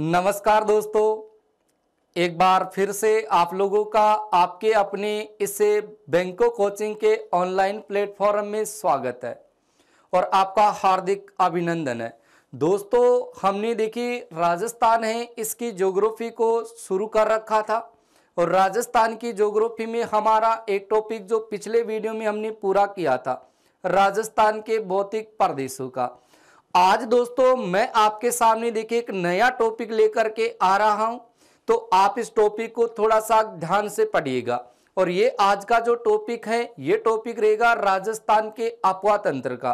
नमस्कार दोस्तों एक बार फिर से आप लोगों का आपके अपने इस बैंकों कोचिंग के ऑनलाइन प्लेटफॉर्म में स्वागत है और आपका हार्दिक अभिनंदन है दोस्तों हमने देखी राजस्थान है इसकी ज्योग्राफी को शुरू कर रखा था और राजस्थान की ज्योग्राफी में हमारा एक टॉपिक जो पिछले वीडियो में हमने पूरा किया था राजस्थान के भौतिक प्रदेशों का आज दोस्तों मैं आपके सामने देखिए एक नया टॉपिक लेकर के आ रहा हूं तो आप इस टॉपिक को थोड़ा सा ध्यान से पढ़िएगा और ये आज का जो टॉपिक है ये टॉपिक रहेगा राजस्थान के अफवाह तंत्र का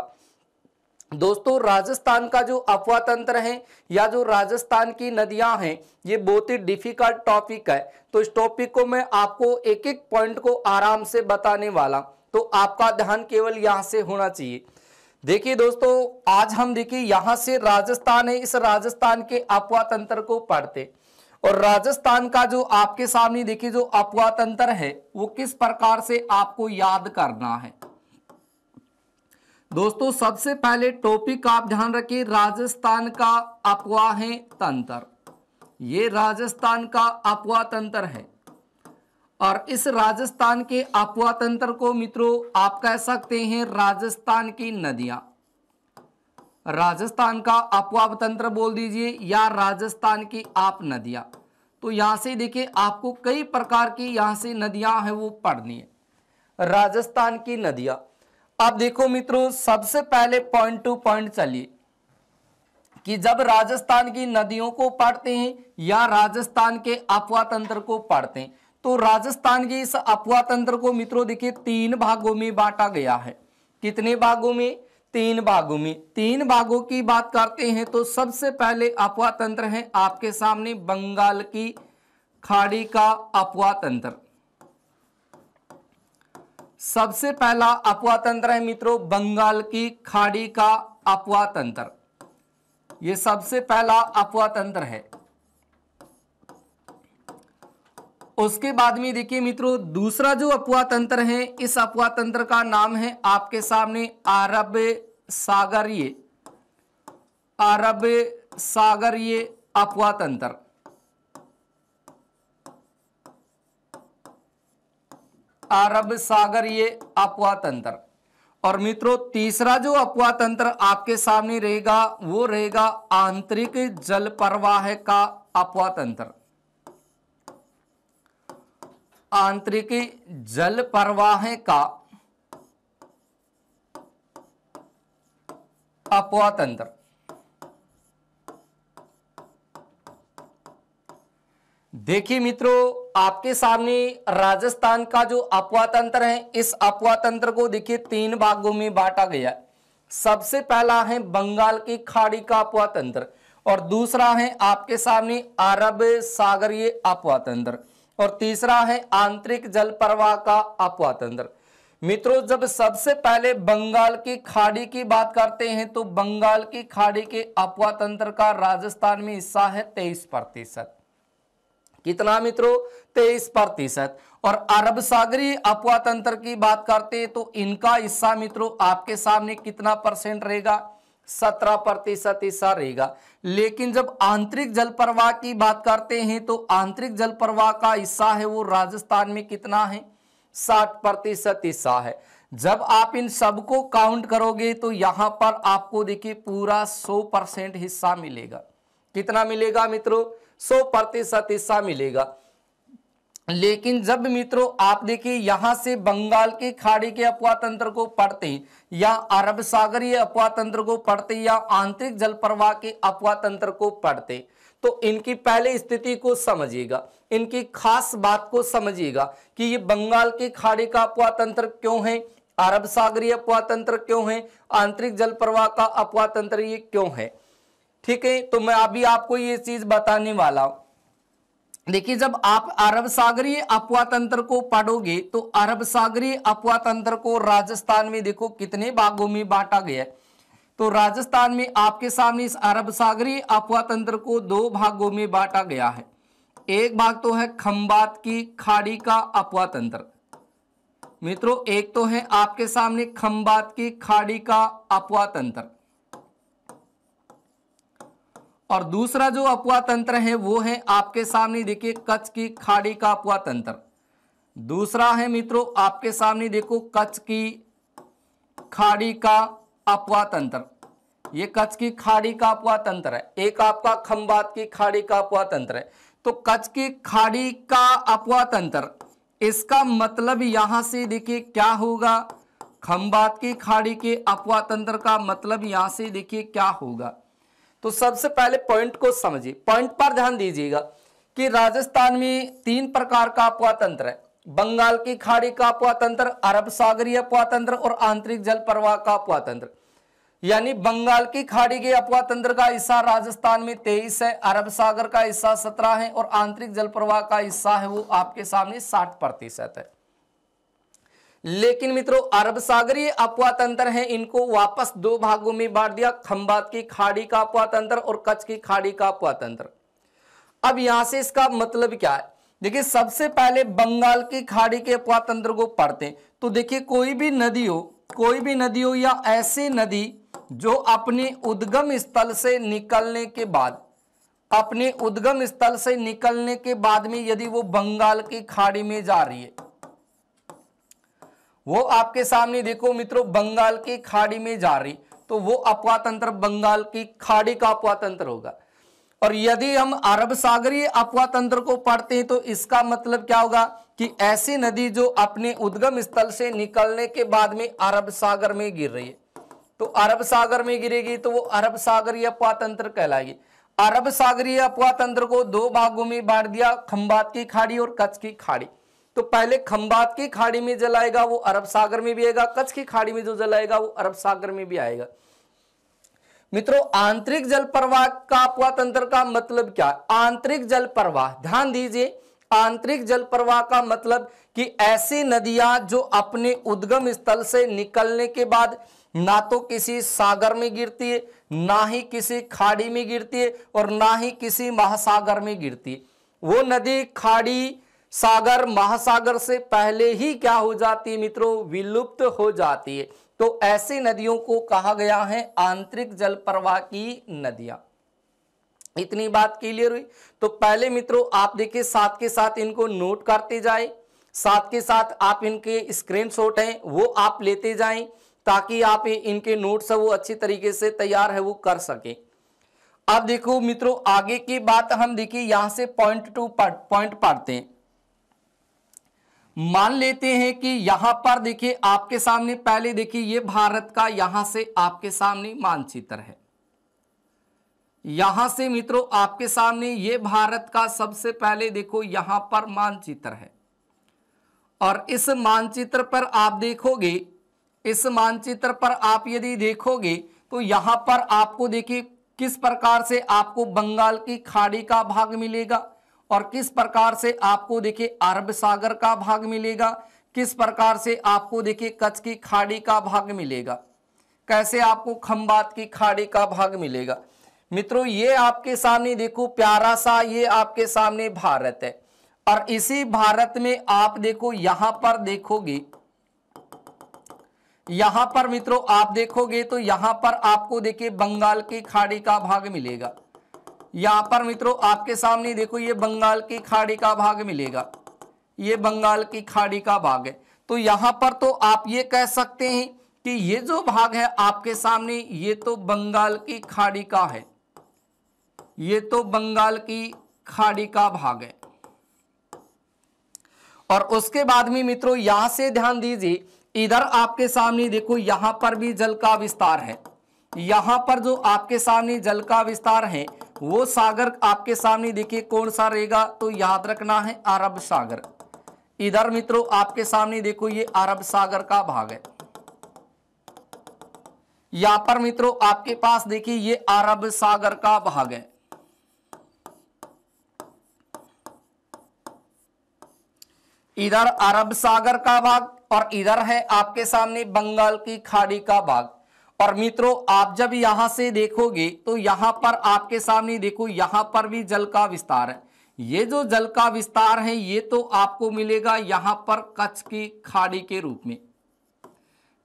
दोस्तों राजस्थान का जो अफवाह तंत्र है या जो राजस्थान की नदियां हैं ये बहुत ही डिफिकल्ट टॉपिक है तो इस टॉपिक को मैं आपको एक एक पॉइंट को आराम से बताने वाला तो आपका ध्यान केवल यहां से होना चाहिए देखिए दोस्तों आज हम देखिए यहां से राजस्थान है इस राजस्थान के अपवा तंत्र को पढ़ते और राजस्थान का जो आपके सामने देखिए जो अपवा तंत्र है वो किस प्रकार से आपको याद करना है दोस्तों सबसे पहले टॉपिक आप ध्यान रखिए राजस्थान का है तंत्र ये राजस्थान का अपवा तंत्र है और इस राजस्थान के अपवा तंत्र को मित्रों आप कह सकते हैं राजस्थान की नदियां राजस्थान का अपवाप तंत्र बोल दीजिए या राजस्थान की आप नदियां तो यहां से देखिए आपको कई प्रकार की यहां से नदियां हैं वो पढ़नी है राजस्थान की नदियां अब देखो मित्रों सबसे पहले पॉइंट टू पॉइंट चलिए कि जब राजस्थान की नदियों को पढ़ते हैं या राजस्थान के अपवा तंत्र को पढ़ते हैं तो राजस्थान के इस अपवा तंत्र को मित्रों देखिए तीन भागों में बांटा गया है कितने भागों में तीन भागों में तीन भागों की बात करते हैं तो सबसे पहले अपवा तंत्र है आपके सामने बंगाल की खाड़ी का अपवा तंत्र सबसे पहला अपवा तंत्र है मित्रों बंगाल की खाड़ी का अपवा तंत्र यह सबसे पहला अपवा तंत्र है उसके बाद में देखिए मित्रों दूसरा जो अपवा तंत्र है इस अपवा तंत्र का नाम है आपके सामने अरब सागरीय अरब सागरीय अपवा तंत्र अरब सागरीय अपवा तंत्र और मित्रों तीसरा जो अपवा तंत्र आपके सामने रहेगा वो रहेगा आंतरिक जल प्रवाह का अपवा तंत्र आंतरिकी जल प्रवाह का अपवातंत्र देखिए मित्रों आपके सामने राजस्थान का जो अपवातंत्र है इस अपवातंत्र को देखिए तीन भागों में बांटा गया सबसे पहला है बंगाल की खाड़ी का अपवातंत्र और दूसरा है आपके सामने अरब सागरीय अपवातंत्र और तीसरा है आंतरिक जल प्रवाह का अपवातंत्र मित्रों जब सबसे पहले बंगाल की खाड़ी की बात करते हैं तो बंगाल की खाड़ी के अपवातंत्र का राजस्थान में हिस्सा है तेईस प्रतिशत कितना मित्रों तेईस प्रतिशत और अरब सागरी अपवातंत्र की बात करते हैं तो इनका हिस्सा मित्रों आपके सामने कितना परसेंट रहेगा सत्रह प्रतिशत हिस्सा रहेगा लेकिन जब आंतरिक जल प्रवाह की बात करते हैं तो आंतरिक जल प्रवाह का हिस्सा है वो राजस्थान में कितना है साठ प्रतिशत हिस्सा है जब आप इन सबको काउंट करोगे तो यहां पर आपको देखिए पूरा सौ परसेंट हिस्सा मिलेगा कितना मिलेगा मित्रों सौ प्रतिशत हिस्सा मिलेगा लेकिन जब मित्रों आप देखिए यहां से बंगाल की खाड़ी के अपवा तंत्र को पढ़ते या अरब सागरीय अपवा तंत्र को पढ़ते या आंतरिक जल प्रवाह के अपवा तंत्र को पढ़ते तो इनकी पहले स्थिति को समझिएगा इनकी खास बात को समझिएगा कि ये बंगाल की खाड़ी का अपवा तंत्र क्यों है अरब सागरीय अपवा तंत्र क्यों है आंतरिक जल प्रवाह का अपवा तंत्र ये क्यों है ठीक है तो मैं अभी आपको ये चीज बताने वाला हूं देखिए जब आप अरब सागरीय अपवा तंत्र को पढ़ोगे तो अरब सागरीय अपवा तंत्र को राजस्थान में देखो कितने भागों में बांटा गया है तो राजस्थान में आपके सामने इस अरब सागरीय अपवा तंत्र को दो भागों में बांटा गया है एक भाग तो है खम्बात की खाड़ी का अपवा तंत्र मित्रों एक तो है आपके सामने खम्बात की खाड़ी का अपवा तंत्र और दूसरा जो अपवा तंत्र है वो है आपके सामने देखिए कच्छ की खाड़ी का अपवा तंत्र दूसरा है मित्रों आपके सामने देखो कच्छ की खाड़ी का अपवा तंत्र ये कच्छ की खाड़ी का अपवा तंत्र है एक आपका खंबात की खाड़ी का अपवा तंत्र है तो कच्छ की खाड़ी का अपवा तंत्र इसका मतलब यहां से देखिए क्या होगा खंबात की खाड़ी के अपवा तंत्र का मतलब यहां से देखिए क्या होगा तो सबसे पहले पॉइंट को समझिए पॉइंट पर ध्यान दीजिएगा कि राजस्थान में तीन प्रकार का अपवा तंत्र है बंगाल की खाड़ी का अपवा तंत्र अरब सागरीय अपवा तंत्र और आंतरिक जल प्रवाह का अपवा तंत्र यानी बंगाल की खाड़ी के अपवा तंत्र का हिस्सा राजस्थान में तेईस है अरब सागर का हिस्सा सत्रह है और आंतरिक जल प्रवाह का हिस्सा है वो आपके सामने साठ प्रतिशत है लेकिन मित्रों अरब सागरीय अपवा तंत्र है इनको वापस दो भागों में बांट दिया खंबात की खाड़ी का अपवा तंत्र और कच्छ की खाड़ी का अपवा तंत्र अब यहां से इसका मतलब क्या है देखिए सबसे पहले बंगाल की खाड़ी के अपवा तंत्र को पढ़ते हैं तो देखिए कोई भी नदी हो कोई भी नदी हो या ऐसी नदी जो अपने उद्गम स्थल से निकलने के बाद अपने उद्गम स्थल से निकलने के बाद में यदि वो बंगाल की खाड़ी में जा रही है वो आपके सामने देखो मित्रों बंगाल की खाड़ी में जा रही तो वो अपवा तंत्र बंगाल की खाड़ी का अपवा तंत्र होगा और यदि हम अरब सागरीय अपवा तंत्र को पढ़ते हैं तो इसका मतलब क्या होगा कि ऐसी नदी जो अपने उद्गम स्थल से निकलने के बाद में अरब सागर में गिर रही है तो अरब सागर में गिरेगी तो वो अरब सागरीय अपवा तंत्र कहलाएगी अरब सागरीय अपवा तंत्र को दो भागों में बांट दिया खंबात की खाड़ी और कच्छ की खाड़ी तो पहले खंबात की खाड़ी में जलाएगा वो अरब सागर में भी आएगा कच्छ की खाड़ी में जो जलाएगा वो अरब सागर में भी आएगा मित्रों आंतरिक जल प्रवाह का अपवा तंत्र का मतलब क्या आंतरिक जल प्रवाह ध्यान दीजिए आंतरिक जल प्रवाह का मतलब कि ऐसी नदियां जो अपने उद्गम स्थल से निकलने के बाद ना तो किसी सागर में गिरती है ना ही किसी खाड़ी में गिरती है और ना ही किसी महासागर में गिरती है वो नदी खाड़ी सागर महासागर से पहले ही क्या हो जाती है मित्रों विलुप्त हो जाती है तो ऐसी नदियों को कहा गया है आंतरिक जल प्रवाह की नदियां इतनी बात क्लियर हुई तो पहले मित्रों आप देखिए साथ के साथ इनको नोट करते जाए साथ के साथ आप इनके स्क्रीनशॉट हैं वो आप लेते जाएं ताकि आप इनके नोट्स वो अच्छी तरीके से तैयार है वो कर सके अब देखो मित्रों आगे की बात हम देखिए यहां से पॉइंट टू पॉइंट पढ़ते हैं मान लेते हैं कि यहां पर देखिए आपके सामने पहले देखिए ये भारत का यहां से आपके सामने मानचित्र है यहां से मित्रों आपके सामने ये भारत का सबसे पहले देखो यहां पर मानचित्र है और इस मानचित्र पर आप देखोगे इस मानचित्र पर आप यदि देखोगे तो यहां पर आपको देखिए किस प्रकार से आपको बंगाल की खाड़ी का भाग मिलेगा और किस प्रकार से आपको देखिए अरब सागर का भाग मिलेगा किस प्रकार से आपको देखिए कच्छ की खाड़ी का भाग मिलेगा कैसे आपको खम्बात की खाड़ी का भाग मिलेगा मित्रों ये आपके सामने देखो प्यारा सा ये आपके सामने भारत है और इसी भारत में आप देखो यहां पर देखोगे यहां पर मित्रों आप देखोगे तो यहां पर आपको देखिए बंगाल की खाड़ी का भाग मिलेगा यहां पर मित्रों आपके सामने देखो ये बंगाल की खाड़ी का भाग मिलेगा ये बंगाल की खाड़ी का भाग है तो यहां पर तो आप ये कह सकते हैं कि ये जो भाग है आपके सामने ये तो बंगाल की खाड़ी का है ये तो बंगाल की खाड़ी का भाग है और उसके बाद में मित्रों यहां से ध्यान दीजिए इधर आपके सामने देखो यहां पर भी जल का विस्तार है यहां पर जो आपके सामने जल का विस्तार है वो सागर आपके सामने देखिए कौन सा रहेगा तो याद रखना है अरब सागर इधर मित्रों आपके सामने देखो ये अरब सागर का भाग है यहां पर मित्रों आपके पास देखिए ये अरब सागर का भाग है इधर अरब सागर का भाग और इधर है आपके सामने बंगाल की खाड़ी का भाग पर मित्रों आप जब यहां से देखोगे तो यहां पर आपके सामने देखो यहां पर भी जल का विस्तार है ये जो जल का विस्तार है ये तो आपको मिलेगा यहां पर कच्छ की खाड़ी के रूप में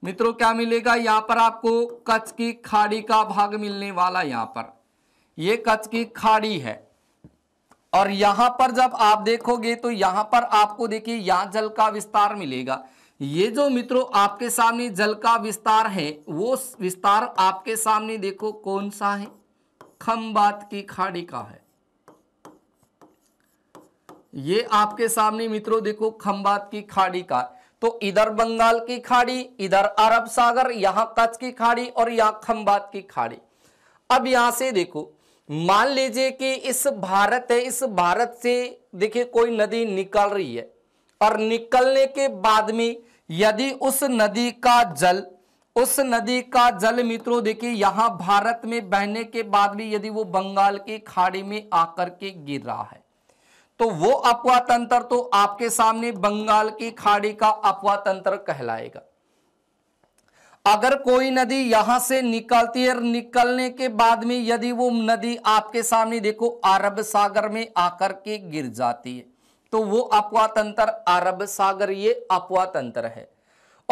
मित्रों क्या मिलेगा यहां पर आपको कच्छ की खाड़ी का भाग मिलने वाला यहां पर ये कच्छ की खाड़ी है और यहां पर जब आप देखोगे तो यहां पर आपको देखिए यहां जल का विस्तार मिलेगा ये जो मित्रों आपके सामने जल का विस्तार है वो विस्तार आपके सामने देखो कौन सा है खम्बात की खाड़ी का है ये आपके सामने मित्रों देखो खम्बात की खाड़ी का तो इधर बंगाल की खाड़ी इधर अरब सागर यहां कच्छ की खाड़ी और यहां खम्बात की खाड़ी अब यहां से देखो मान लीजिए कि इस भारत है इस भारत से देखिए कोई नदी निकल रही है और निकलने के बाद में यदि उस नदी का जल उस नदी का जल मित्रों देखिए यहां भारत में बहने के बाद भी यदि वो बंगाल की खाड़ी में आकर के गिर रहा है तो वो अपवा तंत्र तो आपके सामने बंगाल की खाड़ी का अपवा तंत्र कहलाएगा अगर कोई नदी यहां से निकलती है निकलने के बाद में यदि वो नदी आपके सामने देखो अरब सागर में आकर के गिर जाती है तो वो अपवा तंत्र अरब सागर ये अपवा तंत्र है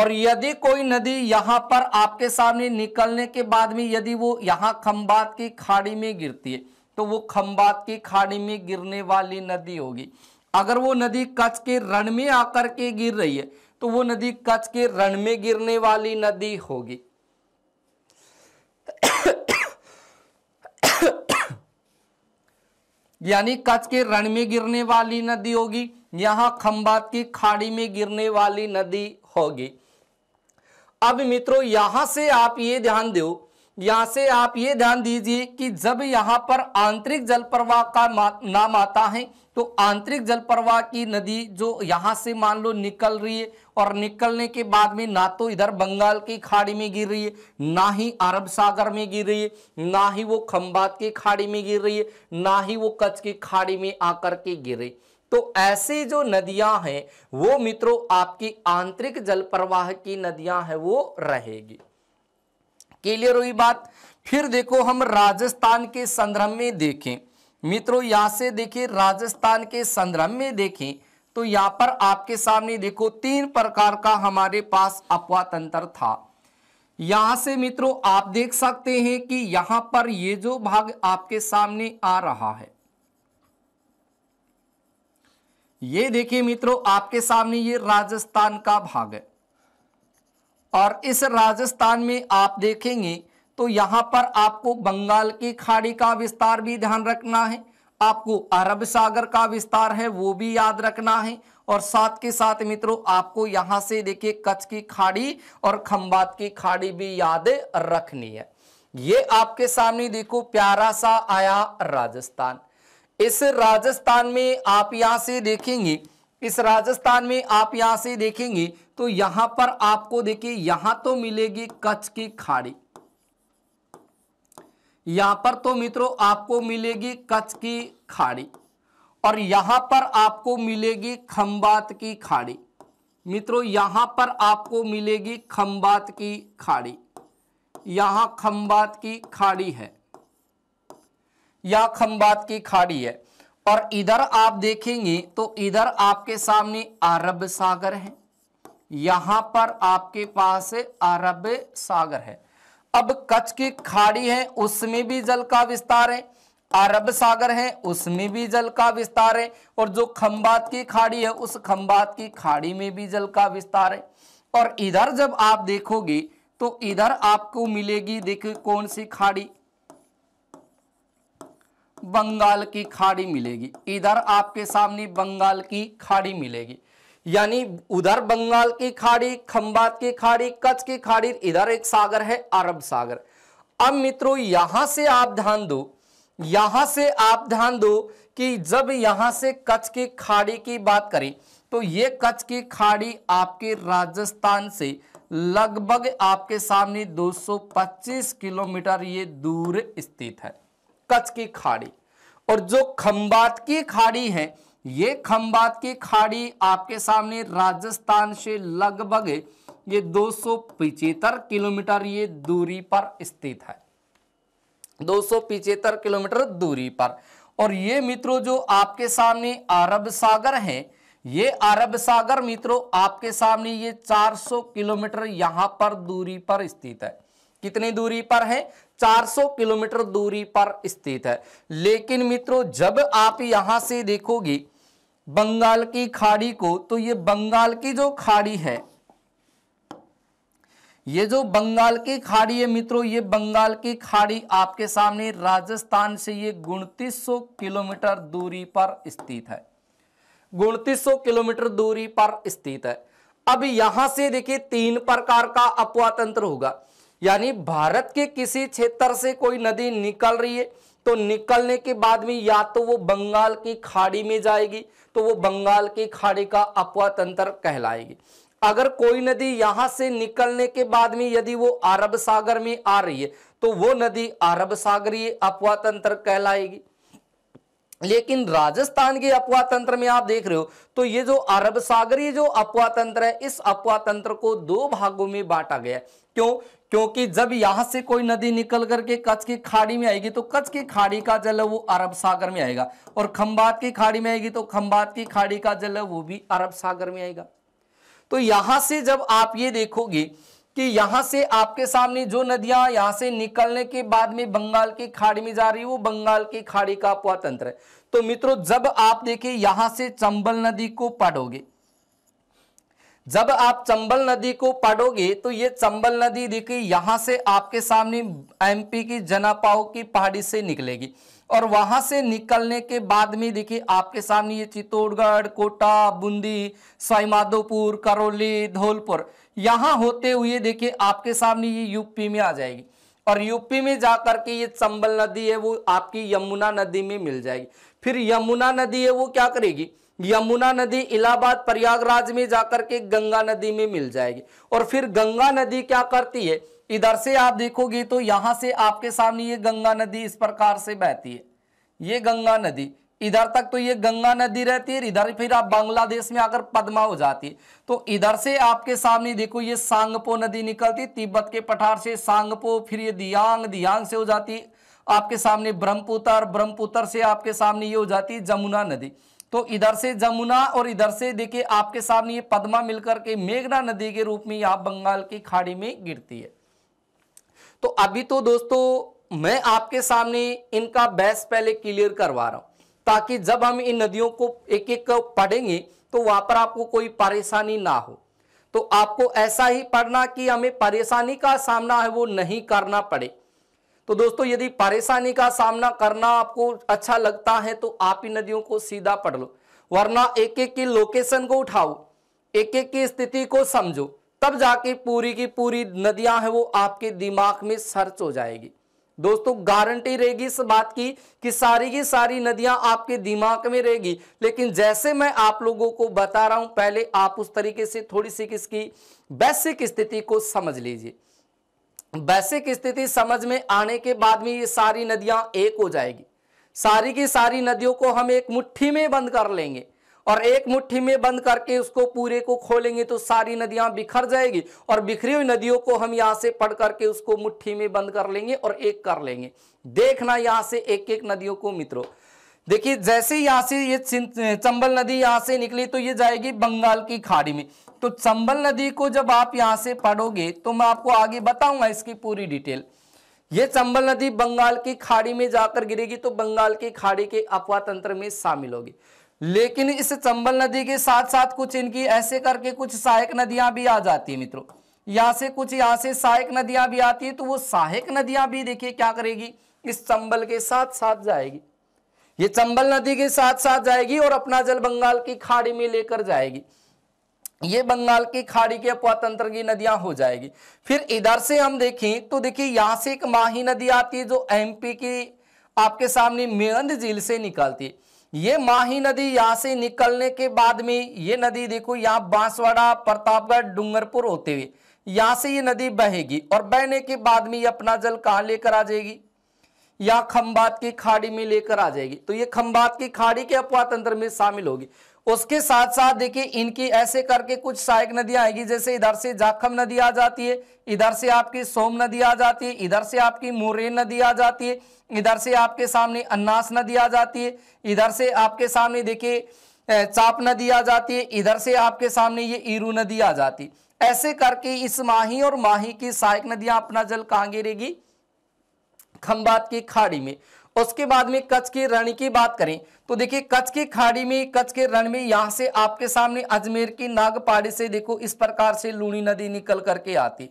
और यदि कोई नदी यहां पर आपके सामने निकलने के बाद में यदि वो यहां खम्बात की खाड़ी में गिरती है तो वो खम्बात की खाड़ी में गिरने वाली नदी होगी अगर वो नदी कच्छ के रण में आकर के गिर रही है तो वो नदी कच्छ के रण में गिरने वाली नदी होगी यानी कच्छ के रण में गिरने वाली नदी होगी यहां खंबात की खाड़ी में गिरने वाली नदी होगी अब मित्रों यहां से आप ये ध्यान दो यहां से आप ये ध्यान दीजिए कि जब यहां पर आंतरिक जल प्रवाह का नाम आता है तो आंतरिक जल प्रवाह की नदी जो यहां से मान लो निकल रही है और निकलने के बाद में ना तो इधर बंगाल की खाड़ी में गिर रही है ना ही अरब सागर में गिर रही है ना ही वो खंबात की खाड़ी में गिर रही है ना ही वो कच्छ की खाड़ी में आकर के गिर रही तो ऐसे जो नदियां हैं वो मित्रों आपकी आंतरिक जल प्रवाह की नदियां हैं वो रहेगी क्लियर हुई बात फिर देखो हम राजस्थान के संदर्भ में देखें मित्रों यहां से देखिए राजस्थान के संदर्भ में देखें तो यहां पर आपके सामने देखो तीन प्रकार का हमारे पास अपवा तंत्र था यहां से मित्रों आप देख सकते हैं कि यहां पर ये जो भाग आपके सामने आ रहा है ये देखिए मित्रों आपके सामने ये राजस्थान का भाग है और इस राजस्थान में आप देखेंगे तो यहां पर आपको बंगाल की खाड़ी का विस्तार भी ध्यान रखना है आपको अरब सागर का विस्तार है वो भी याद रखना है और साथ के साथ मित्रों आपको यहां से देखिए कच्छ की खाड़ी और खंबात की खाड़ी भी याद रखनी है ये आपके सामने देखो प्यारा सा आया राजस्थान इस राजस्थान में आप यहां से देखेंगे इस राजस्थान में आप यहां से देखेंगे तो यहां पर आपको देखिए यहां तो मिलेगी कच्छ की खाड़ी यहाँ पर तो मित्रों आपको मिलेगी कच्छ की खाड़ी और यहाँ पर आपको मिलेगी खम्बात की खाड़ी मित्रों यहाँ पर आपको मिलेगी खम्बात की खाड़ी यहाँ खम्बात की खाड़ी है यह खम्बात की खाड़ी है और इधर आप देखेंगे तो इधर आपके सामने अरब सागर है यहां पर आपके पास अरब सागर है अब कच्छ की खाड़ी है उसमें भी जल का विस्तार है अरब सागर है उसमें भी जल का विस्तार है और जो खंबात की खाड़ी है उस खंबात की खाड़ी में भी जल का विस्तार है और इधर जब आप देखोगे तो इधर आपको मिलेगी देखिए कौन सी खाड़ी बंगाल की खाड़ी मिलेगी इधर आपके सामने बंगाल की खाड़ी मिलेगी यानी उधर बंगाल की खाड़ी खंबात की खाड़ी कच्छ की खाड़ी इधर एक सागर है अरब सागर अब मित्रों यहां से आप ध्यान दो यहां से आप ध्यान दो कि जब यहां से कच्छ की खाड़ी की बात करें तो ये कच्छ की खाड़ी आपके राजस्थान से लगभग आपके सामने 225 किलोमीटर ये दूर स्थित है कच्छ की खाड़ी और जो खंबात की खाड़ी है ये खम्बात की खाड़ी आपके सामने राजस्थान से लगभग ये दो किलोमीटर ये दूरी पर स्थित है दो किलोमीटर दूरी पर और ये मित्रों जो आपके सामने अरब सागर है ये अरब सागर मित्रों आपके सामने ये 400 किलोमीटर यहां पर दूरी पर स्थित है कितनी दूरी पर है 400 किलोमीटर दूरी पर स्थित है लेकिन मित्रों जब आप यहां से देखोगे बंगाल की खाड़ी को तो ये बंगाल की जो खाड़ी है ये जो बंगाल की खाड़ी है मित्रों ये बंगाल की खाड़ी आपके सामने राजस्थान से ये उनतीस किलोमीटर दूरी पर स्थित है उनतीस किलोमीटर दूरी पर स्थित है अब यहां से देखिए तीन प्रकार का अपवातंत्र होगा यानी भारत के किसी क्षेत्र से कोई नदी निकल रही है तो निकलने के बाद में या तो वो बंगाल की खाड़ी में जाएगी तो वो बंगाल की खाड़ी का अपवा तंत्र कहलाएगी अगर कोई नदी यहां से निकलने के बाद में यदि वो अरब सागर में आ रही है तो वो नदी अरब सागरीय अपवा तंत्र कहलाएगी लेकिन राजस्थान के अपवा तंत्र में आप देख रहे हो तो ये जो अरब सागरीय जो अपवा तंत्र है इस अपवा तंत्र को दो भागों में बांटा गया क्यों क्योंकि जब यहां से कोई नदी निकल करके कच्छ की खाड़ी में आएगी तो कच्छ की खाड़ी का जल वो अरब सागर में आएगा और खंबात की खाड़ी में आएगी तो खंबात की खाड़ी का जल वो भी अरब सागर में आएगा तो यहां से जब आप ये देखोगे कि यहां से आपके सामने जो नदियां यहां से निकलने के बाद में बंगाल की खाड़ी में जा रही है वो बंगाल की खाड़ी का अपवातंत्र है तो मित्रों जब आप देखिए यहां से चंबल नदी को पढ़ोगे जब आप चंबल नदी को पढ़ोगे तो ये चंबल नदी देखिए यहाँ से आपके सामने एमपी की जनापाओ की पहाड़ी से निकलेगी और वहां से निकलने के बाद में देखिए आपके सामने ये चित्तौड़गढ़ कोटा बूंदी सवाईमाधोपुर करौली धौलपुर यहाँ होते हुए देखिए आपके सामने ये यूपी में आ जाएगी और यूपी में जा के ये चंबल नदी है वो आपकी यमुना नदी में मिल जाएगी फिर यमुना नदी है वो क्या करेगी यमुना नदी इलाहाबाद प्रयागराज में जाकर के गंगा नदी में मिल जाएगी और फिर गंगा नदी क्या करती है इधर से आप देखोगे तो यहां से आपके सामने ये गंगा नदी इस प्रकार से बहती है ये गंगा नदी इधर तक तो ये गंगा नदी रहती है इधर फिर आप बांग्लादेश में आकर पदमा हो जाती है तो इधर से आपके सामने देखो ये सांगपो नदी निकलती तिब्बत के पठार से सांगपो फिर ये दियांग दियांग से हो जाती आपके सामने ब्रह्मपुत्र ब्रह्मपुत्र से आपके सामने ये हो जाती जमुना नदी तो इधर से जमुना और इधर से देखिए आपके सामने ये पद्मा मिलकर के मेघना नदी के रूप में यहां बंगाल की खाड़ी में गिरती है तो अभी तो दोस्तों मैं आपके सामने इनका बहस पहले क्लियर करवा रहा हूं ताकि जब हम इन नदियों को एक एक पढ़ेंगे तो वहां पर आपको कोई परेशानी ना हो तो आपको ऐसा ही पढ़ना कि हमें परेशानी का सामना है वो नहीं करना पड़े तो दोस्तों यदि परेशानी का सामना करना आपको अच्छा लगता है तो आप ही नदियों को सीधा पढ़ लो वरना एक एक की लोकेशन को उठाओ एक एक की स्थिति को समझो तब जाके पूरी की पूरी नदियां हैं वो आपके दिमाग में सर्च हो जाएगी दोस्तों गारंटी रहेगी इस बात की कि सारी की सारी नदियां आपके दिमाग में रहेगी लेकिन जैसे मैं आप लोगों को बता रहा हूं पहले आप उस तरीके से थोड़ी सी किसकी बेसिक स्थिति को समझ लीजिए वैश्विक स्थिति समझ में आने के बाद में ये सारी नदियां एक हो जाएगी सारी की सारी नदियों को हम एक मुट्ठी में बंद कर लेंगे और एक मुट्ठी में बंद करके उसको पूरे को खोलेंगे तो सारी नदियां बिखर जाएगी और बिखरी हुई नदियों को हम यहाँ से पढ़ करके उसको मुट्ठी में बंद कर लेंगे और एक कर लेंगे देखना यहां से एक एक नदियों को मित्रों देखिए जैसे यहाँ से ये चंबल नदी यहां से निकली तो ये जाएगी बंगाल की खाड़ी में तो चंबल नदी को जब आप यहां से पढ़ोगे तो मैं आपको आगे बताऊंगा इसकी पूरी डिटेल ये चंबल नदी बंगाल की खाड़ी में जाकर गिरेगी तो बंगाल की खाड़ी के अपवा तंत्र में शामिल होगी लेकिन इस चंबल नदी के साथ साथ कुछ इनकी ऐसे करके कुछ सहायक नदियां भी आ जाती है मित्रों यहां से कुछ यहां से सहायक नदियां भी आती है तो वो सहायक नदियां भी देखिए क्या करेगी इस चंबल के साथ साथ जाएगी ये चंबल नदी के साथ साथ जाएगी और अपना जल बंगाल की खाड़ी में लेकर जाएगी ये बंगाल की खाड़ी के अपवातंत्र की नदियां हो जाएगी फिर इधर से हम देखें तो देखिए यहां से एक माही नदी आती है जो एमपी की आपके सामने मेरंद झील से निकलती है ये माही नदी यहां से निकलने के बाद में ये नदी देखो यहाँ बांसवाड़ा प्रतापगढ़ डूंगरपुर होते हुए यहां से ये नदी बहेगी और बहने के बाद में ये अपना जल कहां लेकर आ जाएगी या खंबात की खाड़ी में लेकर आ जाएगी तो ये खंबात की खाड़ी के अपवातंत्र में शामिल होगी उसके साथ साथ देखिए इनकी ऐसे करके कुछ सहायक नदियां आएगी जैसे इधर से जाखम नदी आ जाती है इधर से आपकी सोम नदी आ जाती है इधर से आपकी मुरेन नदी आ जाती है इधर से आपके सामने अन्नास नदी आ जाती है इधर से आपके सामने देखिए चाप नदी आ जाती है इधर से आपके सामने ये ईरू नदी आ जाती ऐसे करके इस माही और माही की सहायक नदियां अपना जल कहाँ गिरेगी खंबात की खाड़ी में उसके बाद में कच्छ की रण की बात करें तो देखिए कच्छ की खाड़ी में कच्छ के रण में यहां से आपके सामने अजमेर की नागपाड़ी से देखो इस प्रकार से लूणी नदी निकल करके आती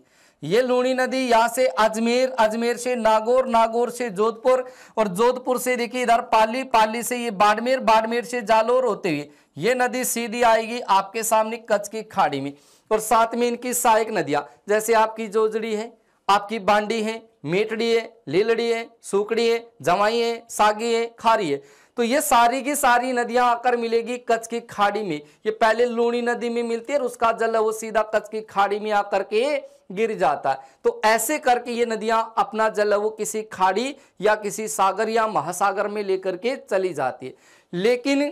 ये लूणी नदी यहां से अजमेर अजमेर से नागौर नागौर से जोधपुर और जोधपुर से देखिए इधर पाली पाली से ये बाड़मेर बाड़मेर से जालोर होते हुए ये नदी सीधी आएगी आपके सामने कच्छ की खाड़ी में और साथ में इनकी सहायक नदियां जैसे आपकी जोजड़ी है आपकी बांडी है मेटड़िए लीलड़िए सूकड़िए जमाइए सागिए खारिए तो ये सारी की सारी नदियां आकर मिलेगी कच्छ की खाड़ी में ये पहले लूणी नदी में मिलती है और उसका जल वो सीधा कच्छ की खाड़ी में आकर के गिर जाता है तो ऐसे करके ये नदियां अपना जल वो किसी खाड़ी या किसी सागर या महासागर में लेकर के चली जाती है लेकिन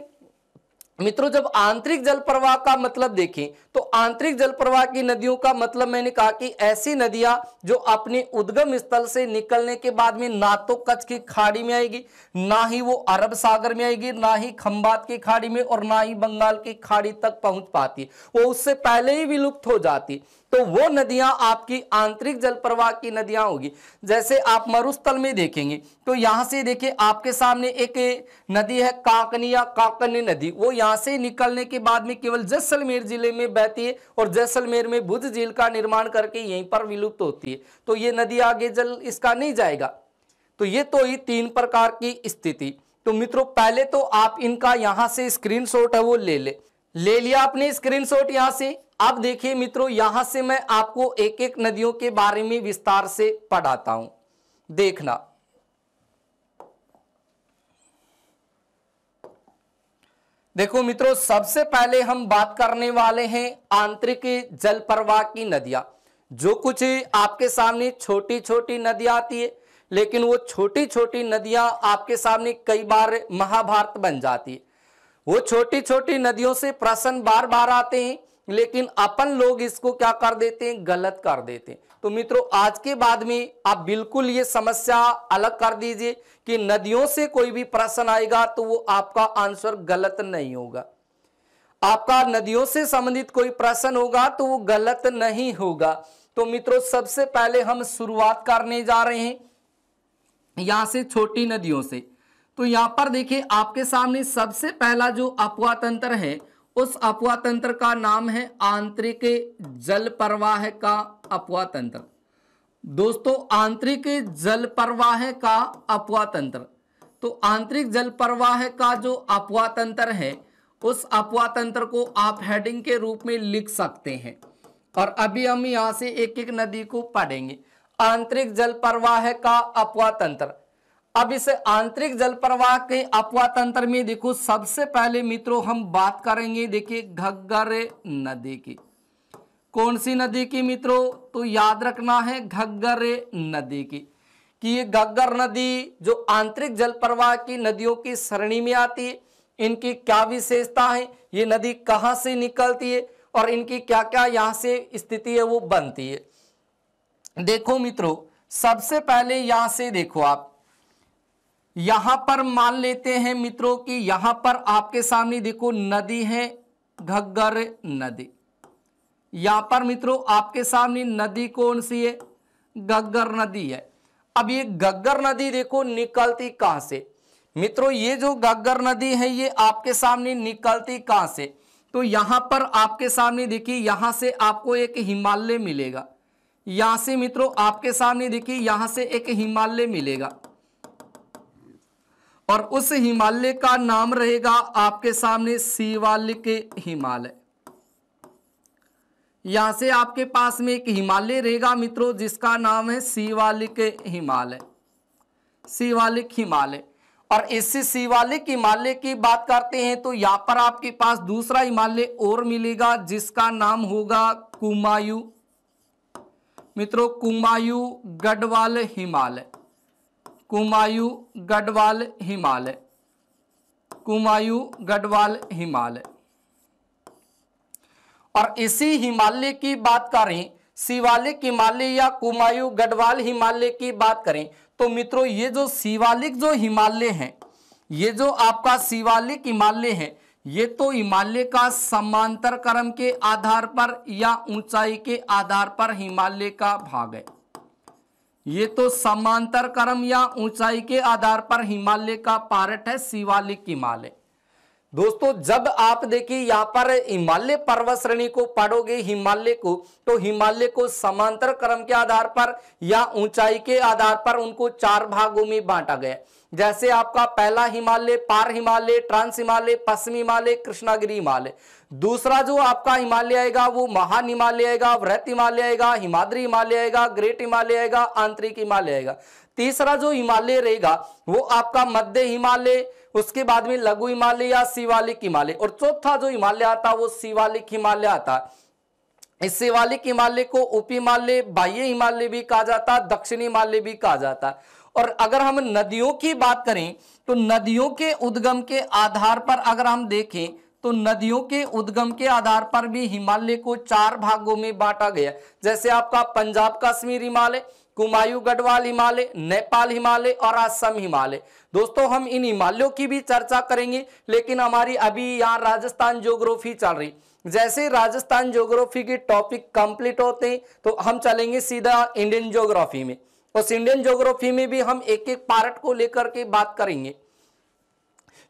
मित्रों जब आंतरिक जल प्रवाह का मतलब देखें तो आंतरिक जल प्रवाह की नदियों का मतलब मैंने कहा कि ऐसी नदियां जो अपने उद्गम स्थल से निकलने के बाद में ना तो कच्छ की खाड़ी में आएगी ना ही वो अरब सागर में आएगी ना ही खंबात की खाड़ी में और ना ही बंगाल की खाड़ी तक पहुंच पाती वो उससे पहले ही विलुप्त हो जाती तो वो नदियां आपकी आंतरिक जल प्रवाह की नदियां होगी जैसे आप मरुस्थल में देखेंगे तो यहां से देखिए आपके सामने एक नदी है कांकनिया कांकनी नदी वो यहां से निकलने के बाद में केवल जैसलमेर जिले में बहती है और जैसलमेर में भुज झील का निर्माण करके यहीं पर विलुप्त होती है तो ये नदी आगे जल इसका नहीं जाएगा तो ये तो ही तीन प्रकार की स्थिति तो मित्रों पहले तो आप इनका यहां से स्क्रीनशॉट है वो ले ले ले लिया आपने स्क्रीनशॉट यहां से अब देखिए मित्रों यहां से मैं आपको एक एक नदियों के बारे में विस्तार से पढ़ाता हूं देखना देखो मित्रों सबसे पहले हम बात करने वाले हैं आंतरिक जल प्रवाह की नदियां जो कुछ आपके सामने छोटी छोटी नदियां आती है लेकिन वो छोटी छोटी नदियां आपके सामने कई बार महाभारत बन जाती है वो छोटी छोटी नदियों से प्रश्न बार बार आते हैं लेकिन अपन लोग इसको क्या कर देते हैं गलत कर देते हैं तो मित्रों आज के बाद में आप बिल्कुल ये समस्या अलग कर दीजिए कि नदियों से कोई भी प्रश्न आएगा तो वो आपका आंसर गलत नहीं होगा आपका नदियों से संबंधित कोई प्रश्न होगा तो वो गलत नहीं होगा तो मित्रों सबसे पहले हम शुरुआत करने जा रहे हैं यहां से छोटी नदियों से तो यहां पर देखिए आपके सामने सबसे पहला जो अपवा तंत्र है उस अपवा तंत्र का नाम है आंतरिक जल प्रवाह का अपवा तंत्र दोस्तों आंतरिक जल प्रवाह का अपवा तंत्र तो आंतरिक जल प्रवाह का जो अपवा तंत्र है उस अपवा तंत्र को आप हेडिंग के रूप में लिख सकते हैं और अभी हम यहां से एक एक नदी को पढ़ेंगे आंतरिक जल प्रवाह का अपवा तंत्र अब इस आंतरिक जल प्रवाह के अपवा तंत्र में देखो सबसे पहले मित्रों हम बात करेंगे देखिए घग्गर नदी की कौन सी नदी की मित्रों तो याद रखना है घग्गर नदी की कि ये घग्गर नदी जो आंतरिक जल प्रवाह की नदियों की श्रेणी में आती है इनकी क्या विशेषता है ये नदी कहाँ से निकलती है और इनकी क्या क्या यहाँ से स्थिति है वो बनती है देखो मित्रों सबसे पहले यहाँ से देखो आप यहां पर मान लेते हैं मित्रों कि यहां पर आपके सामने देखो नदी है घग्गर नदी यहां पर मित्रों आपके सामने नदी कौन सी है घग्गर नदी है अब ये घग्गर नदी देखो निकलती कहां से मित्रों ये जो घग्गर नदी है ये आपके सामने निकलती कहां से तो यहां पर आपके सामने देखिए यहां से आपको एक हिमालय मिलेगा यहां से मित्रों आपके सामने देखिए यहां से एक हिमालय मिलेगा और उस हिमालय का नाम रहेगा आपके सामने शिवालिक हिमालय यहां से आपके पास में एक हिमालय रहेगा मित्रों जिसका नाम है शिवालिक हिमालय शिवालिक हिमालय और इससे शिवालिक हिमालय की बात करते हैं तो यहां पर आपके पास दूसरा हिमालय और मिलेगा जिसका नाम होगा कुमायू मित्रों कुमायू गढ़वाल हिमालय कुमायूं गढ़वाल हिमालय कुमायू गढ़वाल हिमालय और इसी हिमालय की बात करें शिवालिक हिमालय या कुमायू गढ़वाल हिमालय की बात करें तो मित्रों ये जो शिवालिक जो हिमालय है ये जो आपका शिवालिक हिमालय है ये तो हिमालय का समांतर क्रम के आधार पर या ऊंचाई के आधार पर हिमालय का भाग है ये तो समांतर क्रम या ऊंचाई के आधार पर हिमालय का पार्ट है शिवालिक हिमालय दोस्तों जब आप देखिए यहाँ पर हिमालय पर्वत श्रेणी को पढ़ोगे हिमालय को तो हिमालय को समांतर क्रम के आधार पर या ऊंचाई के आधार पर उनको चार भागों में बांटा गया जैसे आपका पहला हिमालय पार हिमालय ट्रांस हिमालय पश्चिमी हिमालय कृष्णागिरी हिमालय दूसरा जो आपका हिमालय आएगा वो महान हिमालय आएगा वृहत हिमालय आएगा हिमाद्री हिमालय आएगा ग्रेट हिमालय आएगा आंतरिक हिमालय आएगा तीसरा जो हिमालय रहेगा वो आपका मध्य हिमालय उसके बाद में लघु हिमालय या शिवालिक हिमालय और चौथा जो हिमालय आता वो शिवालिक हिमालय आता इस शिवालिक हिमालय को उप हिमालय बाह्य हिमालय भी कहा जाता है दक्षिणी हिमालय भी कहा जाता है और अगर हम नदियों की बात करें तो नदियों के उद्गम के आधार पर अगर हम देखें तो नदियों के उद्गम के आधार पर भी हिमालय को चार भागों में बांटा गया जैसे आपका पंजाब कश्मीर हिमालय कुमायू गढ़वाल हिमालय नेपाल हिमालय और असम हिमालय दोस्तों हम इन हिमालयों की भी चर्चा करेंगे लेकिन हमारी अभी यहाँ राजस्थान ज्योग्राफी चल रही जैसे राजस्थान ज्योग्राफी के टॉपिक कंप्लीट होते हैं तो हम चलेंगे सीधा इंडियन ज्योग्राफी में उस इंडियन ज्योग्राफी में भी हम एक एक पार्ट को लेकर के बात करेंगे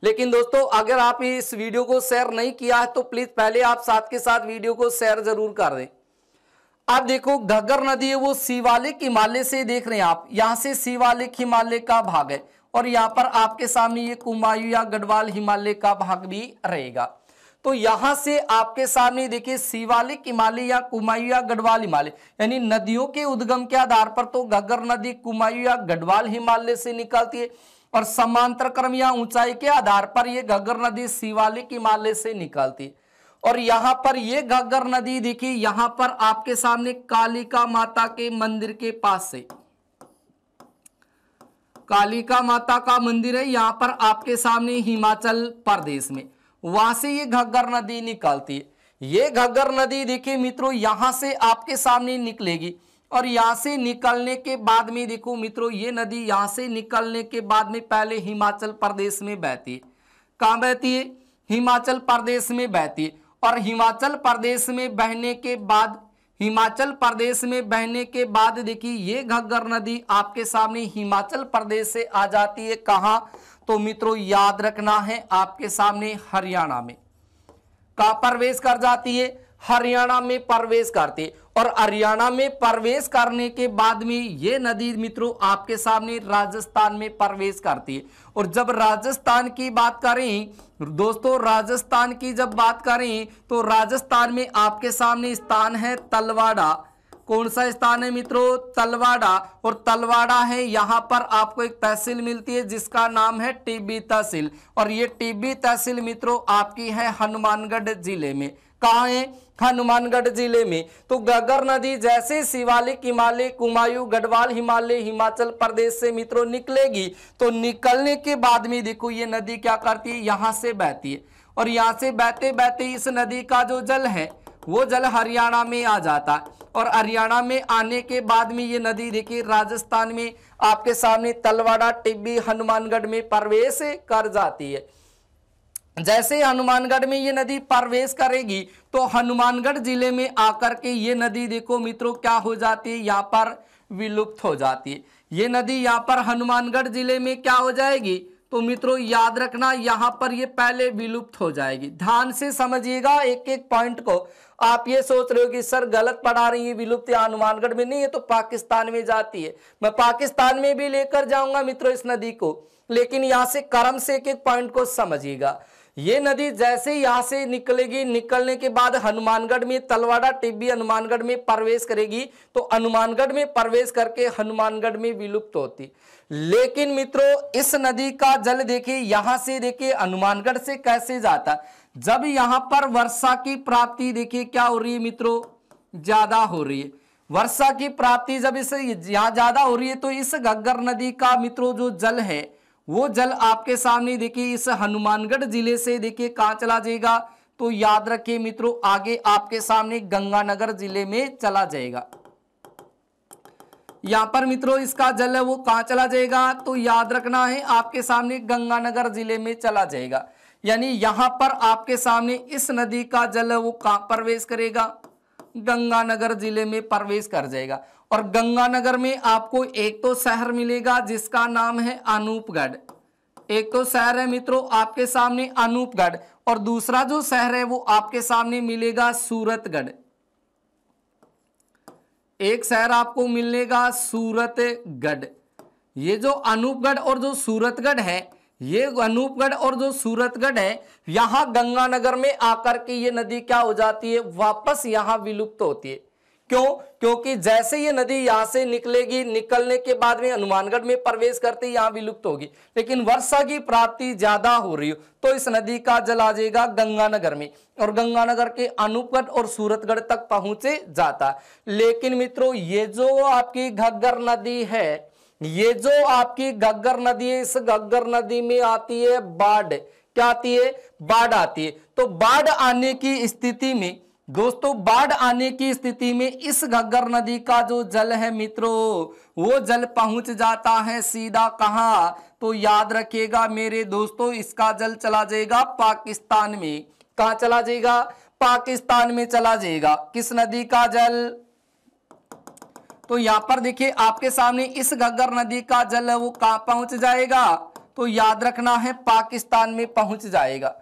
लेकिन दोस्तों अगर आप इस वीडियो को शेयर नहीं किया है तो प्लीज पहले आप साथ के साथ वीडियो को शेयर जरूर कर दें आप देखो घग्गर नदी है वो शिवालिक हिमालय से देख रहे हैं आप यहां से शिवालिक हिमालय का भाग है और यहां पर आपके सामने ये कुमायू या गढ़वाल हिमालय का भाग भी रहेगा तो यहां से आपके सामने देखिए शिवालिक हिमालय या कुमायू या गढ़वाल हिमालय यानी नदियों के उद्गम के आधार पर तो घग्गर नदी कुमायू या गढ़वाल हिमालय से निकलती है और समांतर क्रम या ऊंचाई के आधार पर यह घग्गर नदी शिवालिक हिमालय से निकलती है और यहां पर ये घग्गर नदी देखिए यहां पर आपके सामने कालिका माता के मंदिर के पास से कालिका माता का मंदिर है यहां पर आपके सामने हिमाचल प्रदेश में वहां से ये घग्गर नदी निकलती है ये घग्गर नदी देखिए मित्रों यहां से आपके सामने निकलेगी और यहाँ से निकलने के बाद में देखो मित्रों ये नदी यहाँ से निकलने के बाद में पहले हिमाचल प्रदेश में बहती है कहाँ बहती है हिमाचल प्रदेश में बहती है और हिमाचल प्रदेश में बहने के बाद हिमाचल प्रदेश में बहने के बाद देखिए ये घग्गर नदी आपके सामने हिमाचल प्रदेश से आ जाती है कहाँ तो मित्रों याद रखना है आपके सामने हरियाणा में कहा प्रवेश कर जाती है हरियाणा में प्रवेश करती है और हरियाणा में प्रवेश करने के बाद में ये नदी मित्रों आपके सामने राजस्थान में प्रवेश करती है और जब राजस्थान की बात करें दोस्तों राजस्थान की जब बात करें तो राजस्थान में आपके सामने स्थान है तलवाड़ा कौन सा स्थान है मित्रों तलवाड़ा और तलवाड़ा है यहाँ पर आपको एक तहसील मिलती है जिसका नाम है टिब्बी तहसील और ये टिब्बी तहसील मित्रों आपकी है हनुमानगढ़ जिले में कहाँ है हनुमानगढ़ जिले में तो गगर नदी जैसे शिवालिक हिमालय कुमायू गढ़वाल हिमालय हिमाचल प्रदेश से मित्रों निकलेगी तो निकलने के बाद में देखो ये नदी क्या करती है यहाँ से बहती है और यहाँ से बहते बहते इस नदी का जो जल है वो जल हरियाणा में आ जाता है और हरियाणा में आने के बाद में ये नदी देखिए राजस्थान में आपके सामने तलवाड़ा टिब्बी हनुमानगढ़ में प्रवेश कर जाती है जैसे हनुमानगढ़ में ये नदी प्रवेश करेगी तो हनुमानगढ़ जिले में आकर के ये नदी देखो मित्रों क्या हो जाती है यहाँ पर विलुप्त हो जाती है ये नदी यहाँ पर हनुमानगढ़ जिले में क्या हो जाएगी तो मित्रों याद रखना यहाँ पर ये पहले विलुप्त हो जाएगी ध्यान से समझिएगा एक एक पॉइंट को आप ये सोच रहे हो कि सर गलत पढ़ा रही है विलुप्त या हनुमानगढ़ में नहीं है तो पाकिस्तान में जाती है मैं पाकिस्तान में भी लेकर जाऊंगा मित्रों इस नदी को लेकिन यहाँ से कर्म से एक एक पॉइंट को समझिएगा ये नदी जैसे यहाँ से निकलेगी निकलने के बाद हनुमानगढ़ में तलवाड़ा टिब्बी हनुमानगढ़ में प्रवेश करेगी तो हनुमानगढ़ में प्रवेश करके हनुमानगढ़ में विलुप्त होती लेकिन मित्रों इस नदी का जल देखिए यहाँ से देखिए हनुमानगढ़ से कैसे जाता जब यहाँ पर वर्षा की प्राप्ति देखिए क्या हो रही है मित्रों ज्यादा हो रही है वर्षा की प्राप्ति जब इसे यहाँ ज्यादा हो रही है तो इस गग्गर नदी का मित्रों जो जल है वो जल आपके सामने देखिए इस हनुमानगढ़ जिले से देखिए कहाँ चला जाएगा तो याद रखिए मित्रों आगे आपके सामने गंगानगर जिले में चला जाएगा यहां पर मित्रों इसका जल है वो कहां चला जाएगा तो याद रखना है आपके सामने गंगानगर जिले में चला जाएगा यानी यहां पर आपके सामने इस नदी का जल है वो कहा प्रवेश करेगा गंगानगर जिले में प्रवेश कर जाएगा और गंगानगर में आपको एक तो शहर मिलेगा जिसका नाम है अनूपगढ़ एक तो शहर है मित्रों आपके सामने अनूपगढ़ और दूसरा जो शहर है वो आपके सामने मिलेगा सूरतगढ़ एक शहर आपको मिलेगा सूरतगढ़ ये जो अनूपगढ़ और जो सूरतगढ़ है ये अनूपगढ़ और जो सूरतगढ़ है यहां गंगानगर में आकर के ये नदी क्या हो जाती है वापस यहां विलुप्त तो होती है क्यों क्योंकि जैसे ये नदी यहां से निकलेगी निकलने के बाद में हनुमानगढ़ में प्रवेश करते यहां विलुप्त होगी लेकिन वर्षा की प्राप्ति ज्यादा हो रही हो तो इस नदी का जल आ जाएगा गंगानगर में और गंगानगर के अनूपगढ़ और सूरतगढ़ तक पहुंचे जाता लेकिन मित्रों ये जो आपकी घग्गर नदी है ये जो आपकी घग्गर नदी है इस घग्गर नदी में आती है बाढ़ क्या आती है बाढ़ आती है तो बाढ़ आने की स्थिति में दोस्तों बाढ़ आने की स्थिति में इस घग्गर नदी का जो जल है मित्रों वो जल पहुंच जाता है सीधा कहाँ तो याद रखिएगा मेरे दोस्तों इसका जल चला जाएगा पाकिस्तान में कहा चला जाएगा पाकिस्तान में चला जाएगा किस नदी का जल तो यहां पर देखिए आपके सामने इस घग्गर नदी का जल है वो कहां पहुंच जाएगा तो याद रखना है पाकिस्तान में पहुंच जाएगा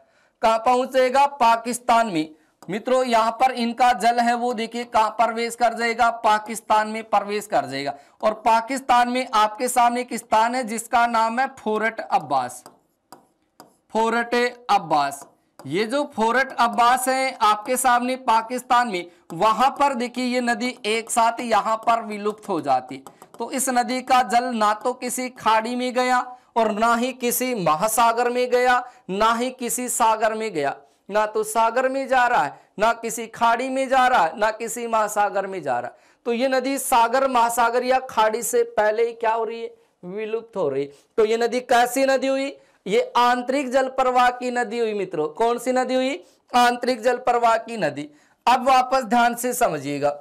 कहां पहुंचेगा पाकिस्तान में मित्रों यहां पर इनका जल है वो देखिए कहा प्रवेश कर जाएगा पाकिस्तान में प्रवेश कर जाएगा और पाकिस्तान में आपके सामने एक स्थान है जिसका नाम है फोरट अब्बास फोरट अब्बास ये जो फोरट अब्बास है आपके सामने पाकिस्तान में वहां पर देखिए ये नदी एक साथ यहां पर विलुप्त हो जाती तो इस नदी का जल ना तो किसी खाड़ी में गया और ना ही किसी महासागर में गया ना ही किसी सागर में गया ना तो सागर में जा रहा है ना किसी खाड़ी में जा रहा है ना किसी महासागर में जा रहा है तो ये नदी सागर महासागर या खाड़ी से पहले ही क्या हो रही है विलुप्त हो रही तो ये नदी कैसी नदी हुई ये आंतरिक जल प्रवाह की नदी हुई मित्रों कौन सी नदी हुई आंतरिक जल प्रवाह की नदी अब वापस ध्यान से समझिएगा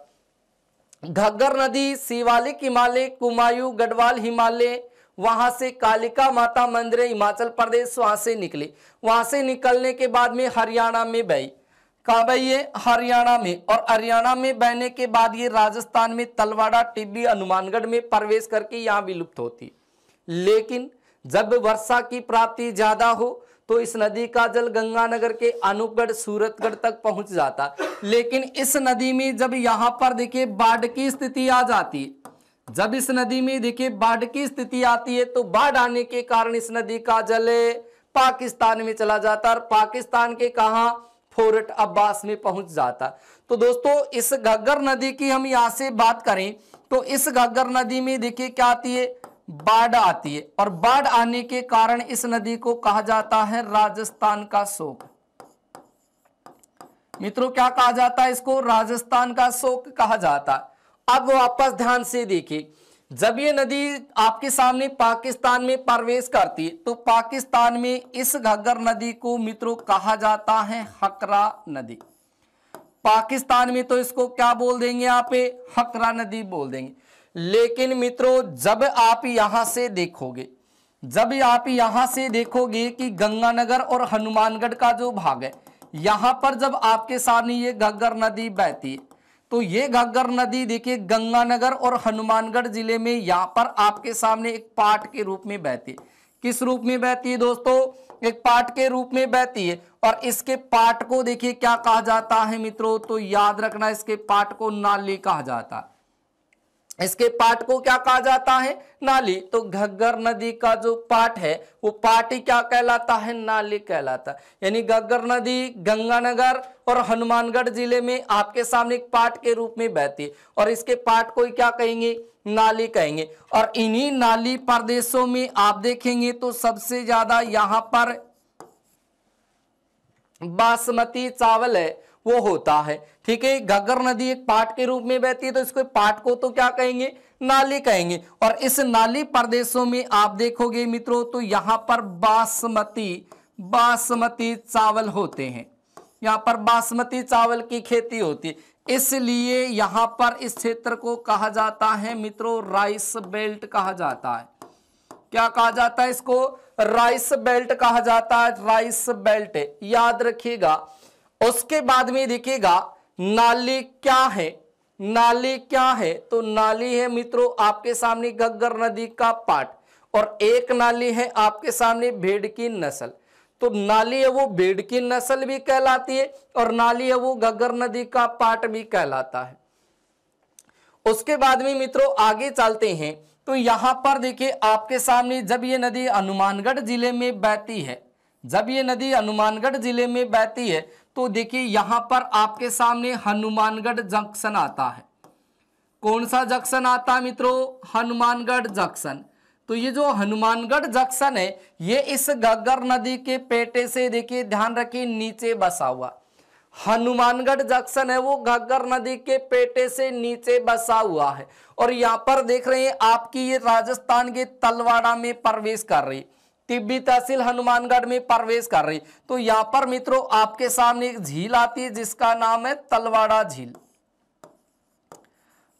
घग्गर नदी शिवालिक हिमालय कुमायू गढ़वाल हिमालय वहां से कालिका माता मंदिर हिमाचल प्रदेश वहां से निकले वहां से निकलने के बाद में हरियाणा में बही कहा भाई ये हरियाणा में और हरियाणा में बहने के बाद ये राजस्थान में तलवाड़ा टिब्बी हनुमानगढ़ में प्रवेश करके यहाँ विलुप्त होती लेकिन जब वर्षा की प्राप्ति ज़्यादा हो तो इस नदी का जल गंगानगर के अनूपगढ़ सूरतगढ़ तक पहुंच जाता लेकिन इस नदी में जब यहाँ पर देखिए बाढ़ की स्थिति आ जाती जब इस नदी में देखिए बाढ़ की स्थिति आती है तो बाढ़ आने के कारण इस नदी का जल पाकिस्तान में चला जाता और पाकिस्तान के कहा फोर्ट अब्बास में पहुंच जाता तो दोस्तों इस घग्गर नदी की हम यहां से बात करें तो इस घग्गर नदी में देखिए क्या आती है बाढ़ आती है और बाढ़ आने के कारण इस नदी को कहा जाता है राजस्थान का शोक मित्रों क्या कहा जाता है इसको राजस्थान का शोक कहा जाता है अब वापस ध्यान से देखिए जब ये नदी आपके सामने पाकिस्तान में प्रवेश करती है तो पाकिस्तान में इस घग्गर नदी को मित्रों कहा जाता है हकरा नदी पाकिस्तान में तो इसको क्या बोल देंगे आप हकरा नदी बोल देंगे लेकिन मित्रों जब आप यहां से देखोगे जब आप यहां से देखोगे कि गंगानगर और हनुमानगढ़ का जो भाग है यहां पर जब आपके सामने ये घग्गर नदी बहती है तो ये घग्गर नदी देखिए गंगानगर और हनुमानगढ़ जिले में यहां पर आपके सामने एक पाठ के रूप में बहती है किस रूप में बहती है दोस्तों एक पाठ के रूप में बहती है और इसके पाठ को देखिए क्या कहा जाता है मित्रों तो याद रखना इसके पाठ को नाली कहा जाता है इसके पाट को क्या कहा जाता है नाली तो घग्गर नदी का जो पाट है वो पाट ही क्या कहलाता है नाली कहलाता है यानी घग्गर नदी गंगानगर और हनुमानगढ़ जिले में आपके सामने एक पाट के रूप में बहती है और इसके पाट को क्या कहेंगे नाली कहेंगे और इन्हीं नाली प्रदेशों में आप देखेंगे तो सबसे ज्यादा यहाँ पर बासमती चावल है वो होता है ठीक है घग्गर नदी एक पाट के रूप में बहती है तो इसको पाट को तो क्या कहेंगे नाली कहेंगे और इस नाली प्रदेशों में आप देखोगे मित्रों तो यहां पर बासमती बासमती चावल होते हैं यहां पर बासमती चावल की खेती होती है इसलिए यहां पर इस क्षेत्र को कहा जाता है मित्रों राइस बेल्ट कहा जाता है क्या कहा जाता है इसको राइस बेल्ट कहा जाता है राइस बेल्ट याद रखिएगा उसके बाद में देखिएगा नाली क्या है नाली क्या है तो नाली है मित्रों आपके सामने गग्गर नदी का पाट और एक नाली है आपके सामने भेड़ की नस्ल तो नाली है वो भेड़ की नस्ल भी कहलाती है और नाली है वो गग्गर नदी का पाट भी कहलाता है उसके बाद में मित्रों आगे चलते हैं तो यहां पर देखिए आपके सामने जब ये नदी हनुमानगढ़ जिले में बहती है जब ये नदी हनुमानगढ़ जिले में बहती है तो देखिए यहां पर आपके सामने हनुमानगढ़ जंक्शन आता है कौन सा जंक्शन आता है मित्रों हनुमानगढ़ जंक्शन तो ये जो हनुमानगढ़ जंक्शन है ये इस गग्गर नदी के पेटे से देखिए ध्यान रखिए नीचे बसा हुआ हनुमानगढ़ जंक्शन है वो घग्गर नदी के पेटे से नीचे बसा हुआ है और यहाँ पर देख रहे हैं आपकी ये राजस्थान के तलवाड़ा में प्रवेश कर रही है तिब्बी तहसील हनुमानगढ़ में प्रवेश कर रही तो यहाँ पर मित्रों आपके सामने एक झील आती है जिसका नाम है तलवाड़ा झील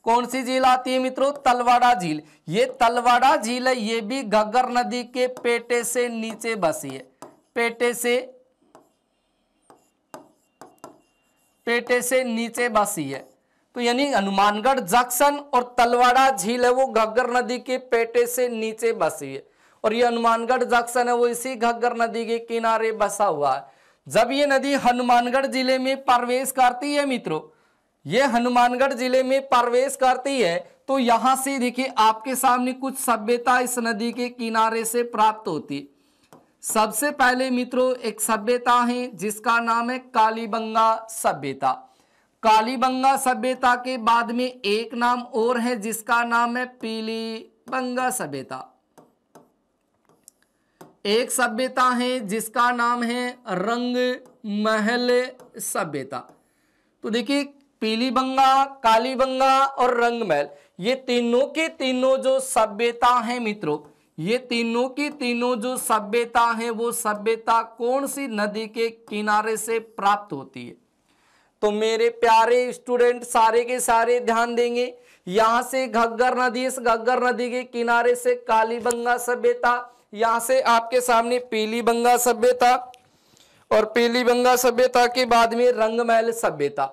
कौन सी झील आती है मित्रों तलवाड़ा झील ये तलवाड़ा झील है ये भी गगर नदी के पेटे से नीचे बसी है पेटे से पेटे से नीचे बसी है तो यानी हनुमानगढ़ जंक्शन और तलवाड़ा झील है वो गगर नदी के पेटे से नीचे बसी है और ये हनुमानगढ़ जंक्शन है वो इसी घग्गर नदी के किनारे बसा हुआ है जब ये नदी हनुमानगढ़ जिले में प्रवेश करती है मित्रों ये हनुमानगढ़ जिले में प्रवेश करती है तो यहां से देखिए आपके सामने कुछ सभ्यता इस नदी के किनारे से प्राप्त होती सबसे पहले मित्रों एक सभ्यता है जिसका नाम है कालीबंगा सभ्यता कालीबंगा सभ्यता के बाद में एक नाम और है जिसका नाम है पीली बंगा सभ्यता एक सभ्यता है जिसका नाम है रंग महल सभ्यता तो देखिए पीली बंगा काली बंगा और रंग महल ये तीनों के तीनों जो सभ्यता है मित्रों ये तीनों की तीनों जो सभ्यता है वो सभ्यता कौन सी नदी के किनारे से प्राप्त होती है तो मेरे प्यारे स्टूडेंट सारे के सारे ध्यान देंगे यहां से घग्गर नदी इस घग्गर नदी के किनारे से कालीबंगा सभ्यता यहां से आपके सामने पीली बंगा सभ्यता और पीली बंगा सभ्यता के बाद में रंगमहल सभ्यता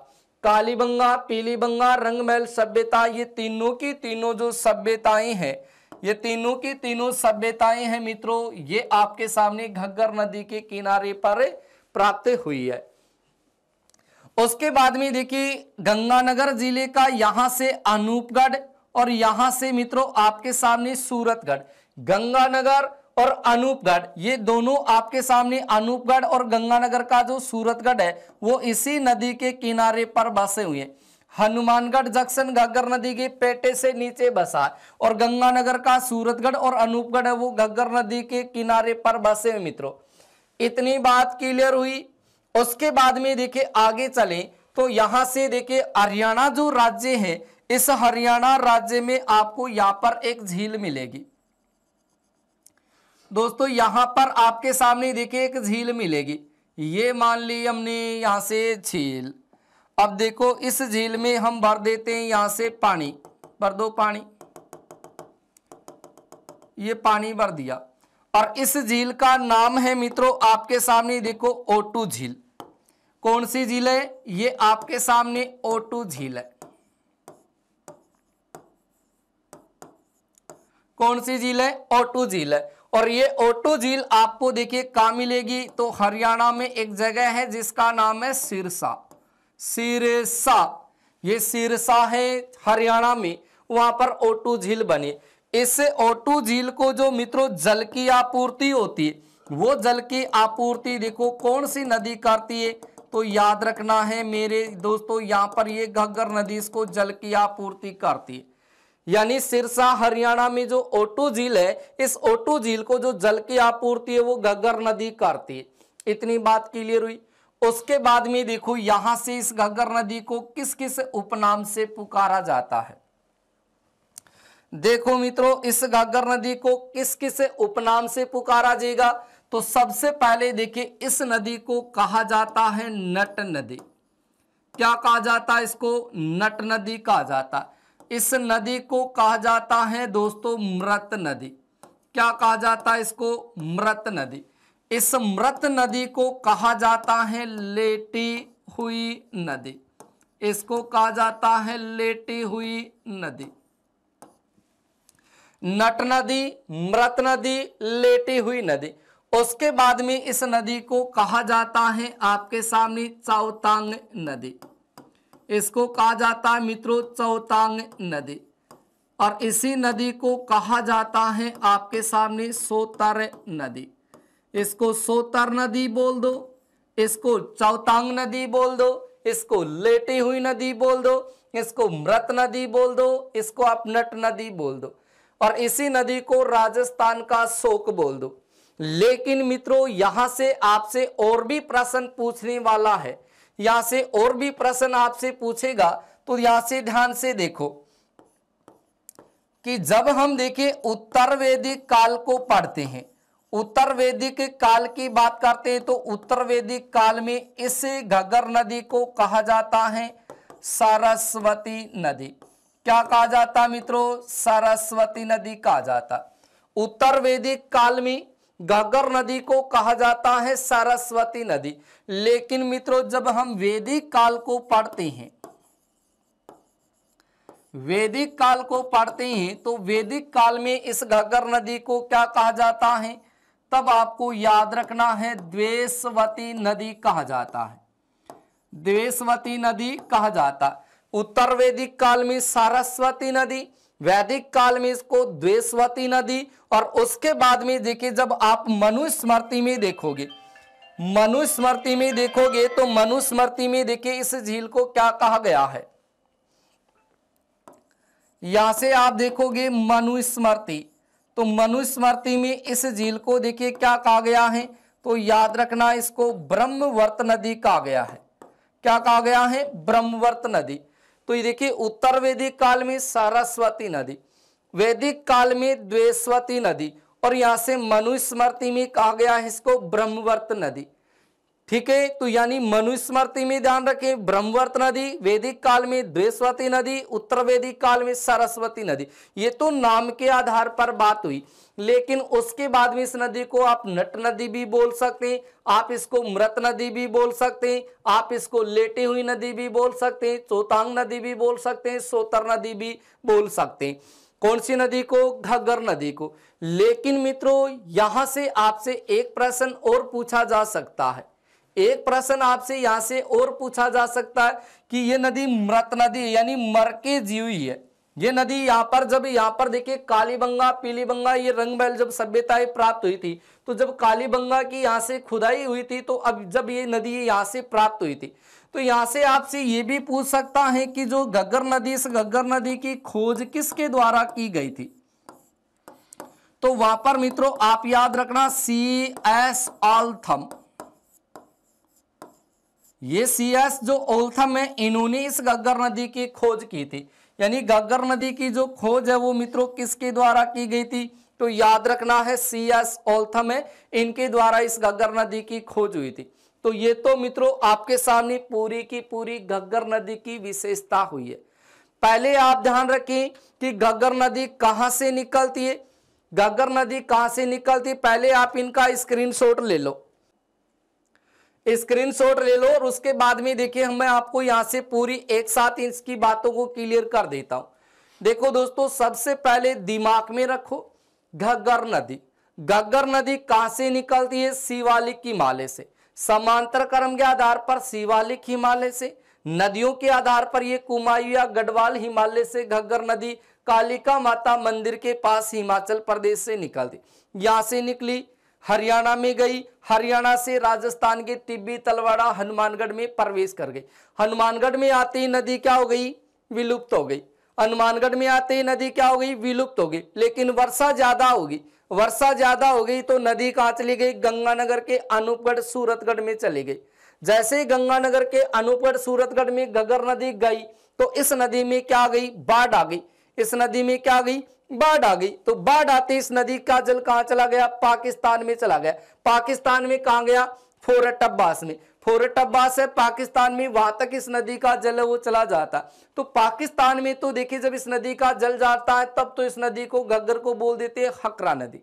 काली बंगा पीली बंगा रंगमहल सभ्यता ये तीनों की तीनों जो सभ्यताएं हैं ये तीनों की तीनों सभ्यताएं हैं मित्रों ये आपके सामने घग्गर नदी के किनारे पर प्राप्त हुई है उसके बाद में देखिए गंगानगर जिले का यहां से अनूपगढ़ और यहां से मित्रों आपके सामने सूरतगढ़ गंगानगर और अनूपगढ़ ये दोनों आपके सामने अनूपगढ़ और गंगानगर का जो सूरतगढ़ है वो इसी नदी के किनारे पर बसे हुए हैं हनुमानगढ़ जंक्शन घग्गर नदी के पेटे से नीचे बसा और गंगानगर का सूरतगढ़ और अनूपगढ़ है वो घग्गर नदी के किनारे पर बसे हुए मित्रों इतनी बात क्लियर हुई उसके बाद में देखे आगे चले तो यहां से देखिए हरियाणा जो राज्य है इस हरियाणा राज्य में आपको यहाँ पर एक झील मिलेगी दोस्तों यहाँ पर आपके सामने देखिए एक झील मिलेगी ये मान ली हमने यहाँ से झील अब देखो इस झील में हम भर देते हैं यहाँ से पानी भर दो पानी ये पानी भर दिया और इस झील का नाम है मित्रों आपके सामने देखो ओटू झील कौन सी झील है ये आपके सामने ओटू झील है कौन सी झील है ओटू झील है और ये ओटो झील आपको देखिए कहा मिलेगी तो हरियाणा में एक जगह है जिसका नाम है सिरसा सिरसा ये सिरसा है हरियाणा में वहां पर ऑटो झील बने इस ऑटो झील को जो मित्रों जल की आपूर्ति होती है वो जल की आपूर्ति देखो कौन सी नदी करती है तो याद रखना है मेरे दोस्तों यहां पर ये घग्गर नदी इसको जल की आपूर्ति करती है यानी सिरसा हरियाणा में जो ओटू झील है इस ओटू झील को जो जल की आपूर्ति है वो घग्गर नदी करती है इतनी बात क्लियर हुई उसके बाद में देखो यहां से इस घग्गर नदी को किस किस उपनाम से पुकारा जाता है देखो मित्रों इस घग्गर नदी को किस किस उपनाम से पुकारा जाएगा तो सबसे पहले देखिए इस नदी को कहा जाता है नट नदी क्या कहा जाता है इसको नट नदी कहा जाता है इस नदी को कहा जाता है दोस्तों मृत नदी क्या कहा जाता है इसको मृत नदी इस मृत नदी को कहा जाता है लेटी हुई नदी इसको कहा जाता है लेटी हुई नदी नट नदी मृत नदी लेटी हुई नदी उसके बाद में इस नदी को कहा जाता है आपके सामने चौतांग नदी इसको कहा जाता है मित्रों चौतांग नदी और इसी नदी को कहा जाता है आपके सामने सोतर नदी इसको सोतर नदी बोल दो इसको चौतांग नदी बोल दो इसको लेटी हुई नदी बोल दो इसको मृत नदी बोल दो इसको आप नट नदी बोल दो और इसी नदी को राजस्थान का शोक बोल दो लेकिन मित्रों यहां से आपसे और भी प्रश्न पूछने वाला है यहां से और भी प्रश्न आपसे पूछेगा तो यहां से ध्यान से देखो कि जब हम देखें उत्तर वैदिक काल को पढ़ते हैं उत्तर वैदिक काल की बात करते हैं तो उत्तर वैदिक काल में इस घगर नदी को कहा जाता है सरस्वती नदी क्या कहा जाता मित्रों सरस्वती नदी कहा जाता उत्तर वैदिक काल में घग्गर नदी को कहा जाता है सरस्वती नदी लेकिन मित्रों जब हम वैदिक काल को पढ़ते हैं वैदिक काल को पढ़ते हैं तो वैदिक काल में इस घग्गर नदी को क्या कहा जाता है तब आपको याद रखना है द्वेशवती नदी कहा जाता है द्वेशवती नदी कहा जाता उत्तर वैदिक काल में सरस्वती नदी वैदिक काल में इसको द्वेशवती नदी और उसके बाद में देखिए जब आप मनुस्मृति में देखोगे मनुस्मृति में देखोगे तो मनुस्मृति में देखिए इस झील को क्या कहा गया है यहां से आप देखोगे मनुस्मृति तो मनुस्मृति में इस झील को देखिए क्या कहा गया है तो याद रखना इसको ब्रह्मवर्त नदी कहा गया है क्या कहा गया है ब्रह्मवर्त नदी तो ये देखिए उत्तर वैदिक काल में सारस्वती नदी वैदिक काल में द्वेस्वती नदी और यहां से मनुस्मृति में कहा गया है इसको ब्रह्मवर्त नदी ठीक है तो यानी मनुस्मृति में ध्यान रखें ब्रह्मवर्त नदी वैदिक काल में द्वेश्वती नदी उत्तर वैदिक काल में सरस्वती नदी ये तो नाम के आधार पर बात हुई लेकिन उसके बाद में इस नदी को आप नट नदी भी बोल सकते हैं आप इसको मृत नदी भी बोल सकते हैं आप इसको लेटी हुई नदी भी बोल सकते हैं चौतांग नदी भी बोल सकते हैं सोतर नदी भी बोल सकते हैं कौन सी नदी को घग्गर नदी को लेकिन मित्रों यहां से आपसे एक प्रश्न और पूछा जा सकता है एक प्रश्न आपसे यहां से और पूछा जा सकता है कि ये नदी मृत नदी यानी मर के जीवी है ये नदी यहाँ पर जब यहाँ पर देखिए कालीबंगा पीलीबंगा ये रंगमहल जब सभ्यताएं प्राप्त हुई थी तो जब कालीबंगा की यहाँ से खुदाई हुई थी तो अब जब ये नदी यहाँ से प्राप्त हुई थी तो यहाँ से आपसे ये भी पूछ सकता है कि जो गग्गर नदी इस गग्गर नदी की खोज किसके द्वारा की गई थी तो वहां पर मित्रों आप याद रखना सी एस थम ये सीएस जो ओल्थम है इन्होंने इस गग्गर नदी की खोज की थी यानी गग्गर नदी की जो खोज है वो मित्रों किसके द्वारा की गई थी तो याद रखना है सी एस ओल्थम है इनके द्वारा इस गग्गर नदी की खोज हुई थी तो ये तो मित्रों आपके सामने पूरी की पूरी गग्गर नदी की विशेषता हुई है पहले आप ध्यान रखें कि गग्गर नदी कहाँ से निकलती है गग्गर नदी कहाँ से निकलती है पहले आप इनका स्क्रीनशॉट ले लो स्क्रीनशॉट ले लो और उसके बाद में देखिए मैं आपको यहाँ से पूरी एक साथ इसकी बातों को क्लियर कर देता हूं देखो दोस्तों सबसे पहले दिमाग में रखो घग्गर नदी घग्गर नदी कहां से निकलती है शिवालिक हिमालय से समांतर क्रम के आधार पर शिवालिक हिमालय से नदियों के आधार पर यह कुमायूं या गढ़वाल हिमालय से घग्गर नदी कालिका माता मंदिर के पास हिमाचल प्रदेश से निकलती यहां से निकली हरियाणा में गई हरियाणा से राजस्थान के टिब्बी तलवाड़ा हनुमानगढ़ में प्रवेश कर गई हनुमानगढ़ में आते ही नदी क्या हो गई विलुप्त हो गई हनुमानगढ़ में आते ही नदी क्या हो गई विलुप्त हो गई लेकिन वर्षा ज्यादा होगी वर्षा ज्यादा हो गई तो नदी कहाँ चली गई गंगानगर के अनूपगढ़ सूरतगढ़ में चली गई जैसे ही गंगानगर के अनूपगढ़ सूरतगढ़ में गगर नदी गई तो इस नदी में क्या गई बाढ़ आ गई इस नदी में क्या गई बाढ़ आ गई तो बाढ़ आते इस नदी का जल कहां चला गया पाकिस्तान में चला गया पाकिस्तान में कहा गया फोरट अब्बास में फोरट अब्बास है पाकिस्तान में वहां तक इस नदी का जल है वो चला जाता तो पाकिस्तान में तो देखिए जब इस नदी का जल जाता है तब तो इस नदी को गग्गर को बोल देते हैं हकरा नदी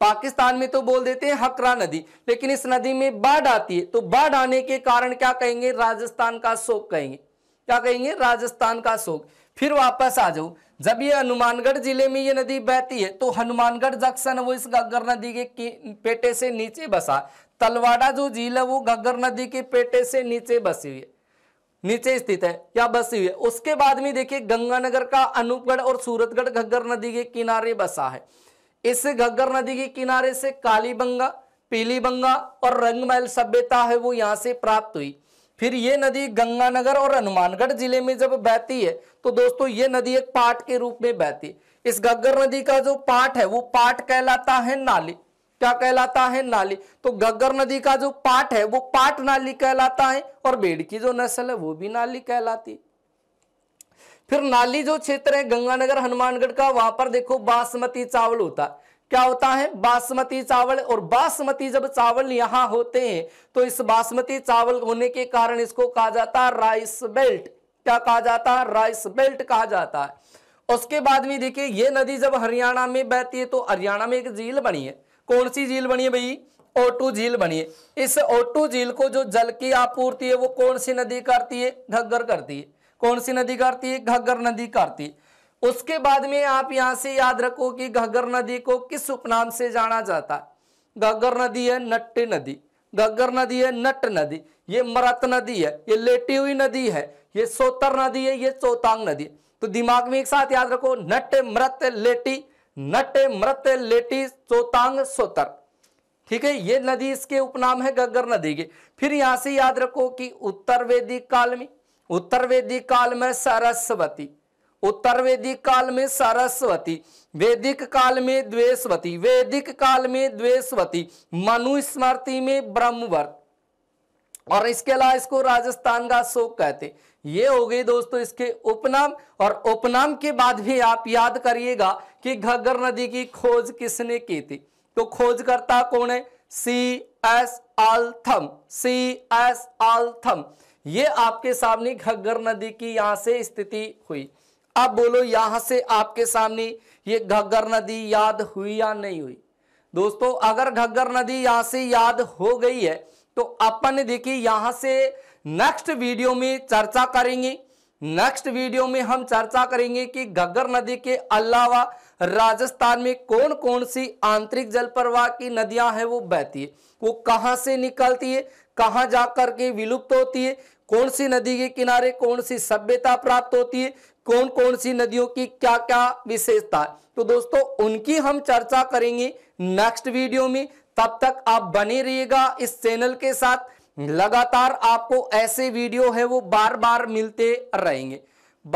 पाकिस्तान में तो बोल देते हैं हकरा नदी लेकिन इस नदी में बाढ़ आती है तो बाढ़ आने के कारण क्या कहेंगे राजस्थान का शोक कहेंगे क्या कहेंगे राजस्थान का शोक फिर वापस आ जाऊं जब ये हनुमानगढ़ जिले में ये नदी बहती है तो हनुमानगढ़ जंक्शन वो इस गग्गर नदी के पेटे से नीचे बसा तलवाड़ा जो झील है वो गग्गर नदी के पेटे से नीचे बसी हुई है नीचे स्थित है या बसी हुई है उसके बाद में देखिए गंगानगर का अनूपगढ़ और सूरतगढ़ घग्गर नदी के किनारे बसा है इस घग्गर नदी के किनारे से कालीबंगा पीलीबंगा और रंगमहल सभ्यता है वो यहाँ से प्राप्त हुई फिर ये नदी गंगानगर और हनुमानगढ़ जिले में जब बहती है तो दोस्तों ये नदी एक पाट के रूप में बहती है इस गग्गर नदी का जो पाट है वो पाट कहलाता है नाली क्या कहलाता है नाली तो गग्गर नदी का जो पाट है वो पाट नाली कहलाता है और भेड़ की जो नस्ल है वो भी नाली कहलाती फिर नाली जो क्षेत्र है गंगानगर हनुमानगढ़ का वहां पर देखो बासमती चावल होता है क्या होता है बासमती चावल और बासमती जब चावल यहां होते हैं तो इस बासमती चावल होने के कारण इसको कहा जाता है राइस बेल्ट क्या कहा जाता है राइस बेल्ट कहा जाता है उसके बाद में देखिए ये नदी जब हरियाणा में बहती है तो हरियाणा में एक झील बनी है कौन सी झील बनी है भाई ओटू झील बनी है इस ओटू झील को जो जल की आपूर्ति है वो कौन सी नदी करती है घग्गर करती है कौन सी नदी करती है घग्गर नदी करती है उसके बाद में आप यहां से याद रखो कि घग्गर नदी को किस उपनाम से जाना जाता है घग्गर नदी है नट्ट नदी घग्गर नदी है नट नदी ये मरत नदी है ये लेटी हुई नदी है ये सोतर नदी है ये चौतांग नदी है तो दिमाग में एक साथ याद रखो नट मृत लेटी नट मृत लेटी चौतांग सोतर ठीक है ये नदी इसके उपनाम है गग्गर नदी के फिर यहां से याद रखो कि उत्तर वेदिक काल में उत्तर वेदिक काल में सरस्वती उत्तर वैदिक काल में सरस्वती वैदिक काल में द्वेशवती वैदिक काल में द्वेशवती मनुस्मृति में ब्रह्मवर्त और इसके अलावा इसको राजस्थान का शोक कहते ये हो गई दोस्तों इसके उपनाम और उपनाम के बाद भी आप याद करिएगा कि घग्गर नदी की खोज किसने की थी तो खोजकर्ता कौन है सी एस आल्थम सी एस आल्थम ये आपके सामने घग्गर नदी की यहां से स्थिति हुई अब बोलो यहां से आपके सामने ये घग्गर नदी याद हुई या नहीं हुई दोस्तों अगर घग्गर नदी यहां से याद हो गई है तो अपन देखिए यहां से नेक्स्ट वीडियो में चर्चा करेंगे नेक्स्ट वीडियो में हम चर्चा करेंगे कि घग्गर नदी के अलावा राजस्थान में कौन कौन सी आंतरिक जल प्रवाह की नदियां हैं वो बहती है वो कहां से निकलती है कहां जाकर के विलुप्त होती है कौन सी नदी के किनारे कौन सी सभ्यता प्राप्त होती है कौन कौन सी नदियों की क्या क्या विशेषता है तो दोस्तों उनकी हम चर्चा करेंगे नेक्स्ट वीडियो में तब तक आप बने रहिएगा इस चैनल के साथ लगातार आपको ऐसे वीडियो है वो बार बार मिलते रहेंगे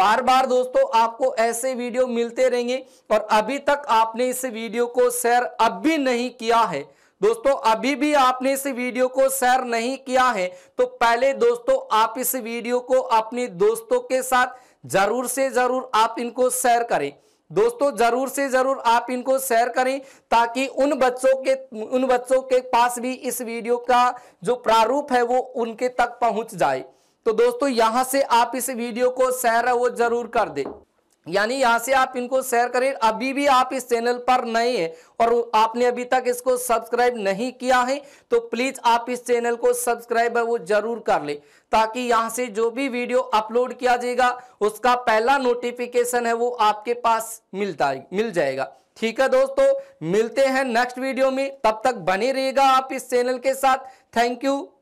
बार बार दोस्तों आपको ऐसे वीडियो मिलते रहेंगे और अभी तक आपने इस वीडियो को शेयर अब भी नहीं किया है दोस्तों अभी भी आपने इस वीडियो को शेयर नहीं किया है तो पहले दोस्तों आप इस वीडियो को अपने दोस्तों के साथ जरूर से जरूर आप इनको शेयर करें दोस्तों जरूर से जरूर आप इनको शेयर करें ताकि उन बच्चों के उन बच्चों के पास भी इस वीडियो का जो प्रारूप है वो उनके तक पहुंच जाए तो दोस्तों यहां से आप इस वीडियो को शेयर है वो जरूर कर दे यानी यहाँ से आप इनको शेयर करें अभी भी आप इस चैनल पर नए हैं और आपने अभी तक इसको सब्सक्राइब नहीं किया है तो प्लीज़ आप इस चैनल को सब्सक्राइब है वो जरूर कर ले ताकि यहाँ से जो भी वीडियो अपलोड किया जाएगा उसका पहला नोटिफिकेशन है वो आपके पास मिलता मिल जाएगा ठीक है दोस्तों मिलते हैं नेक्स्ट वीडियो में तब तक बने रहेगा आप इस चैनल के साथ थैंक यू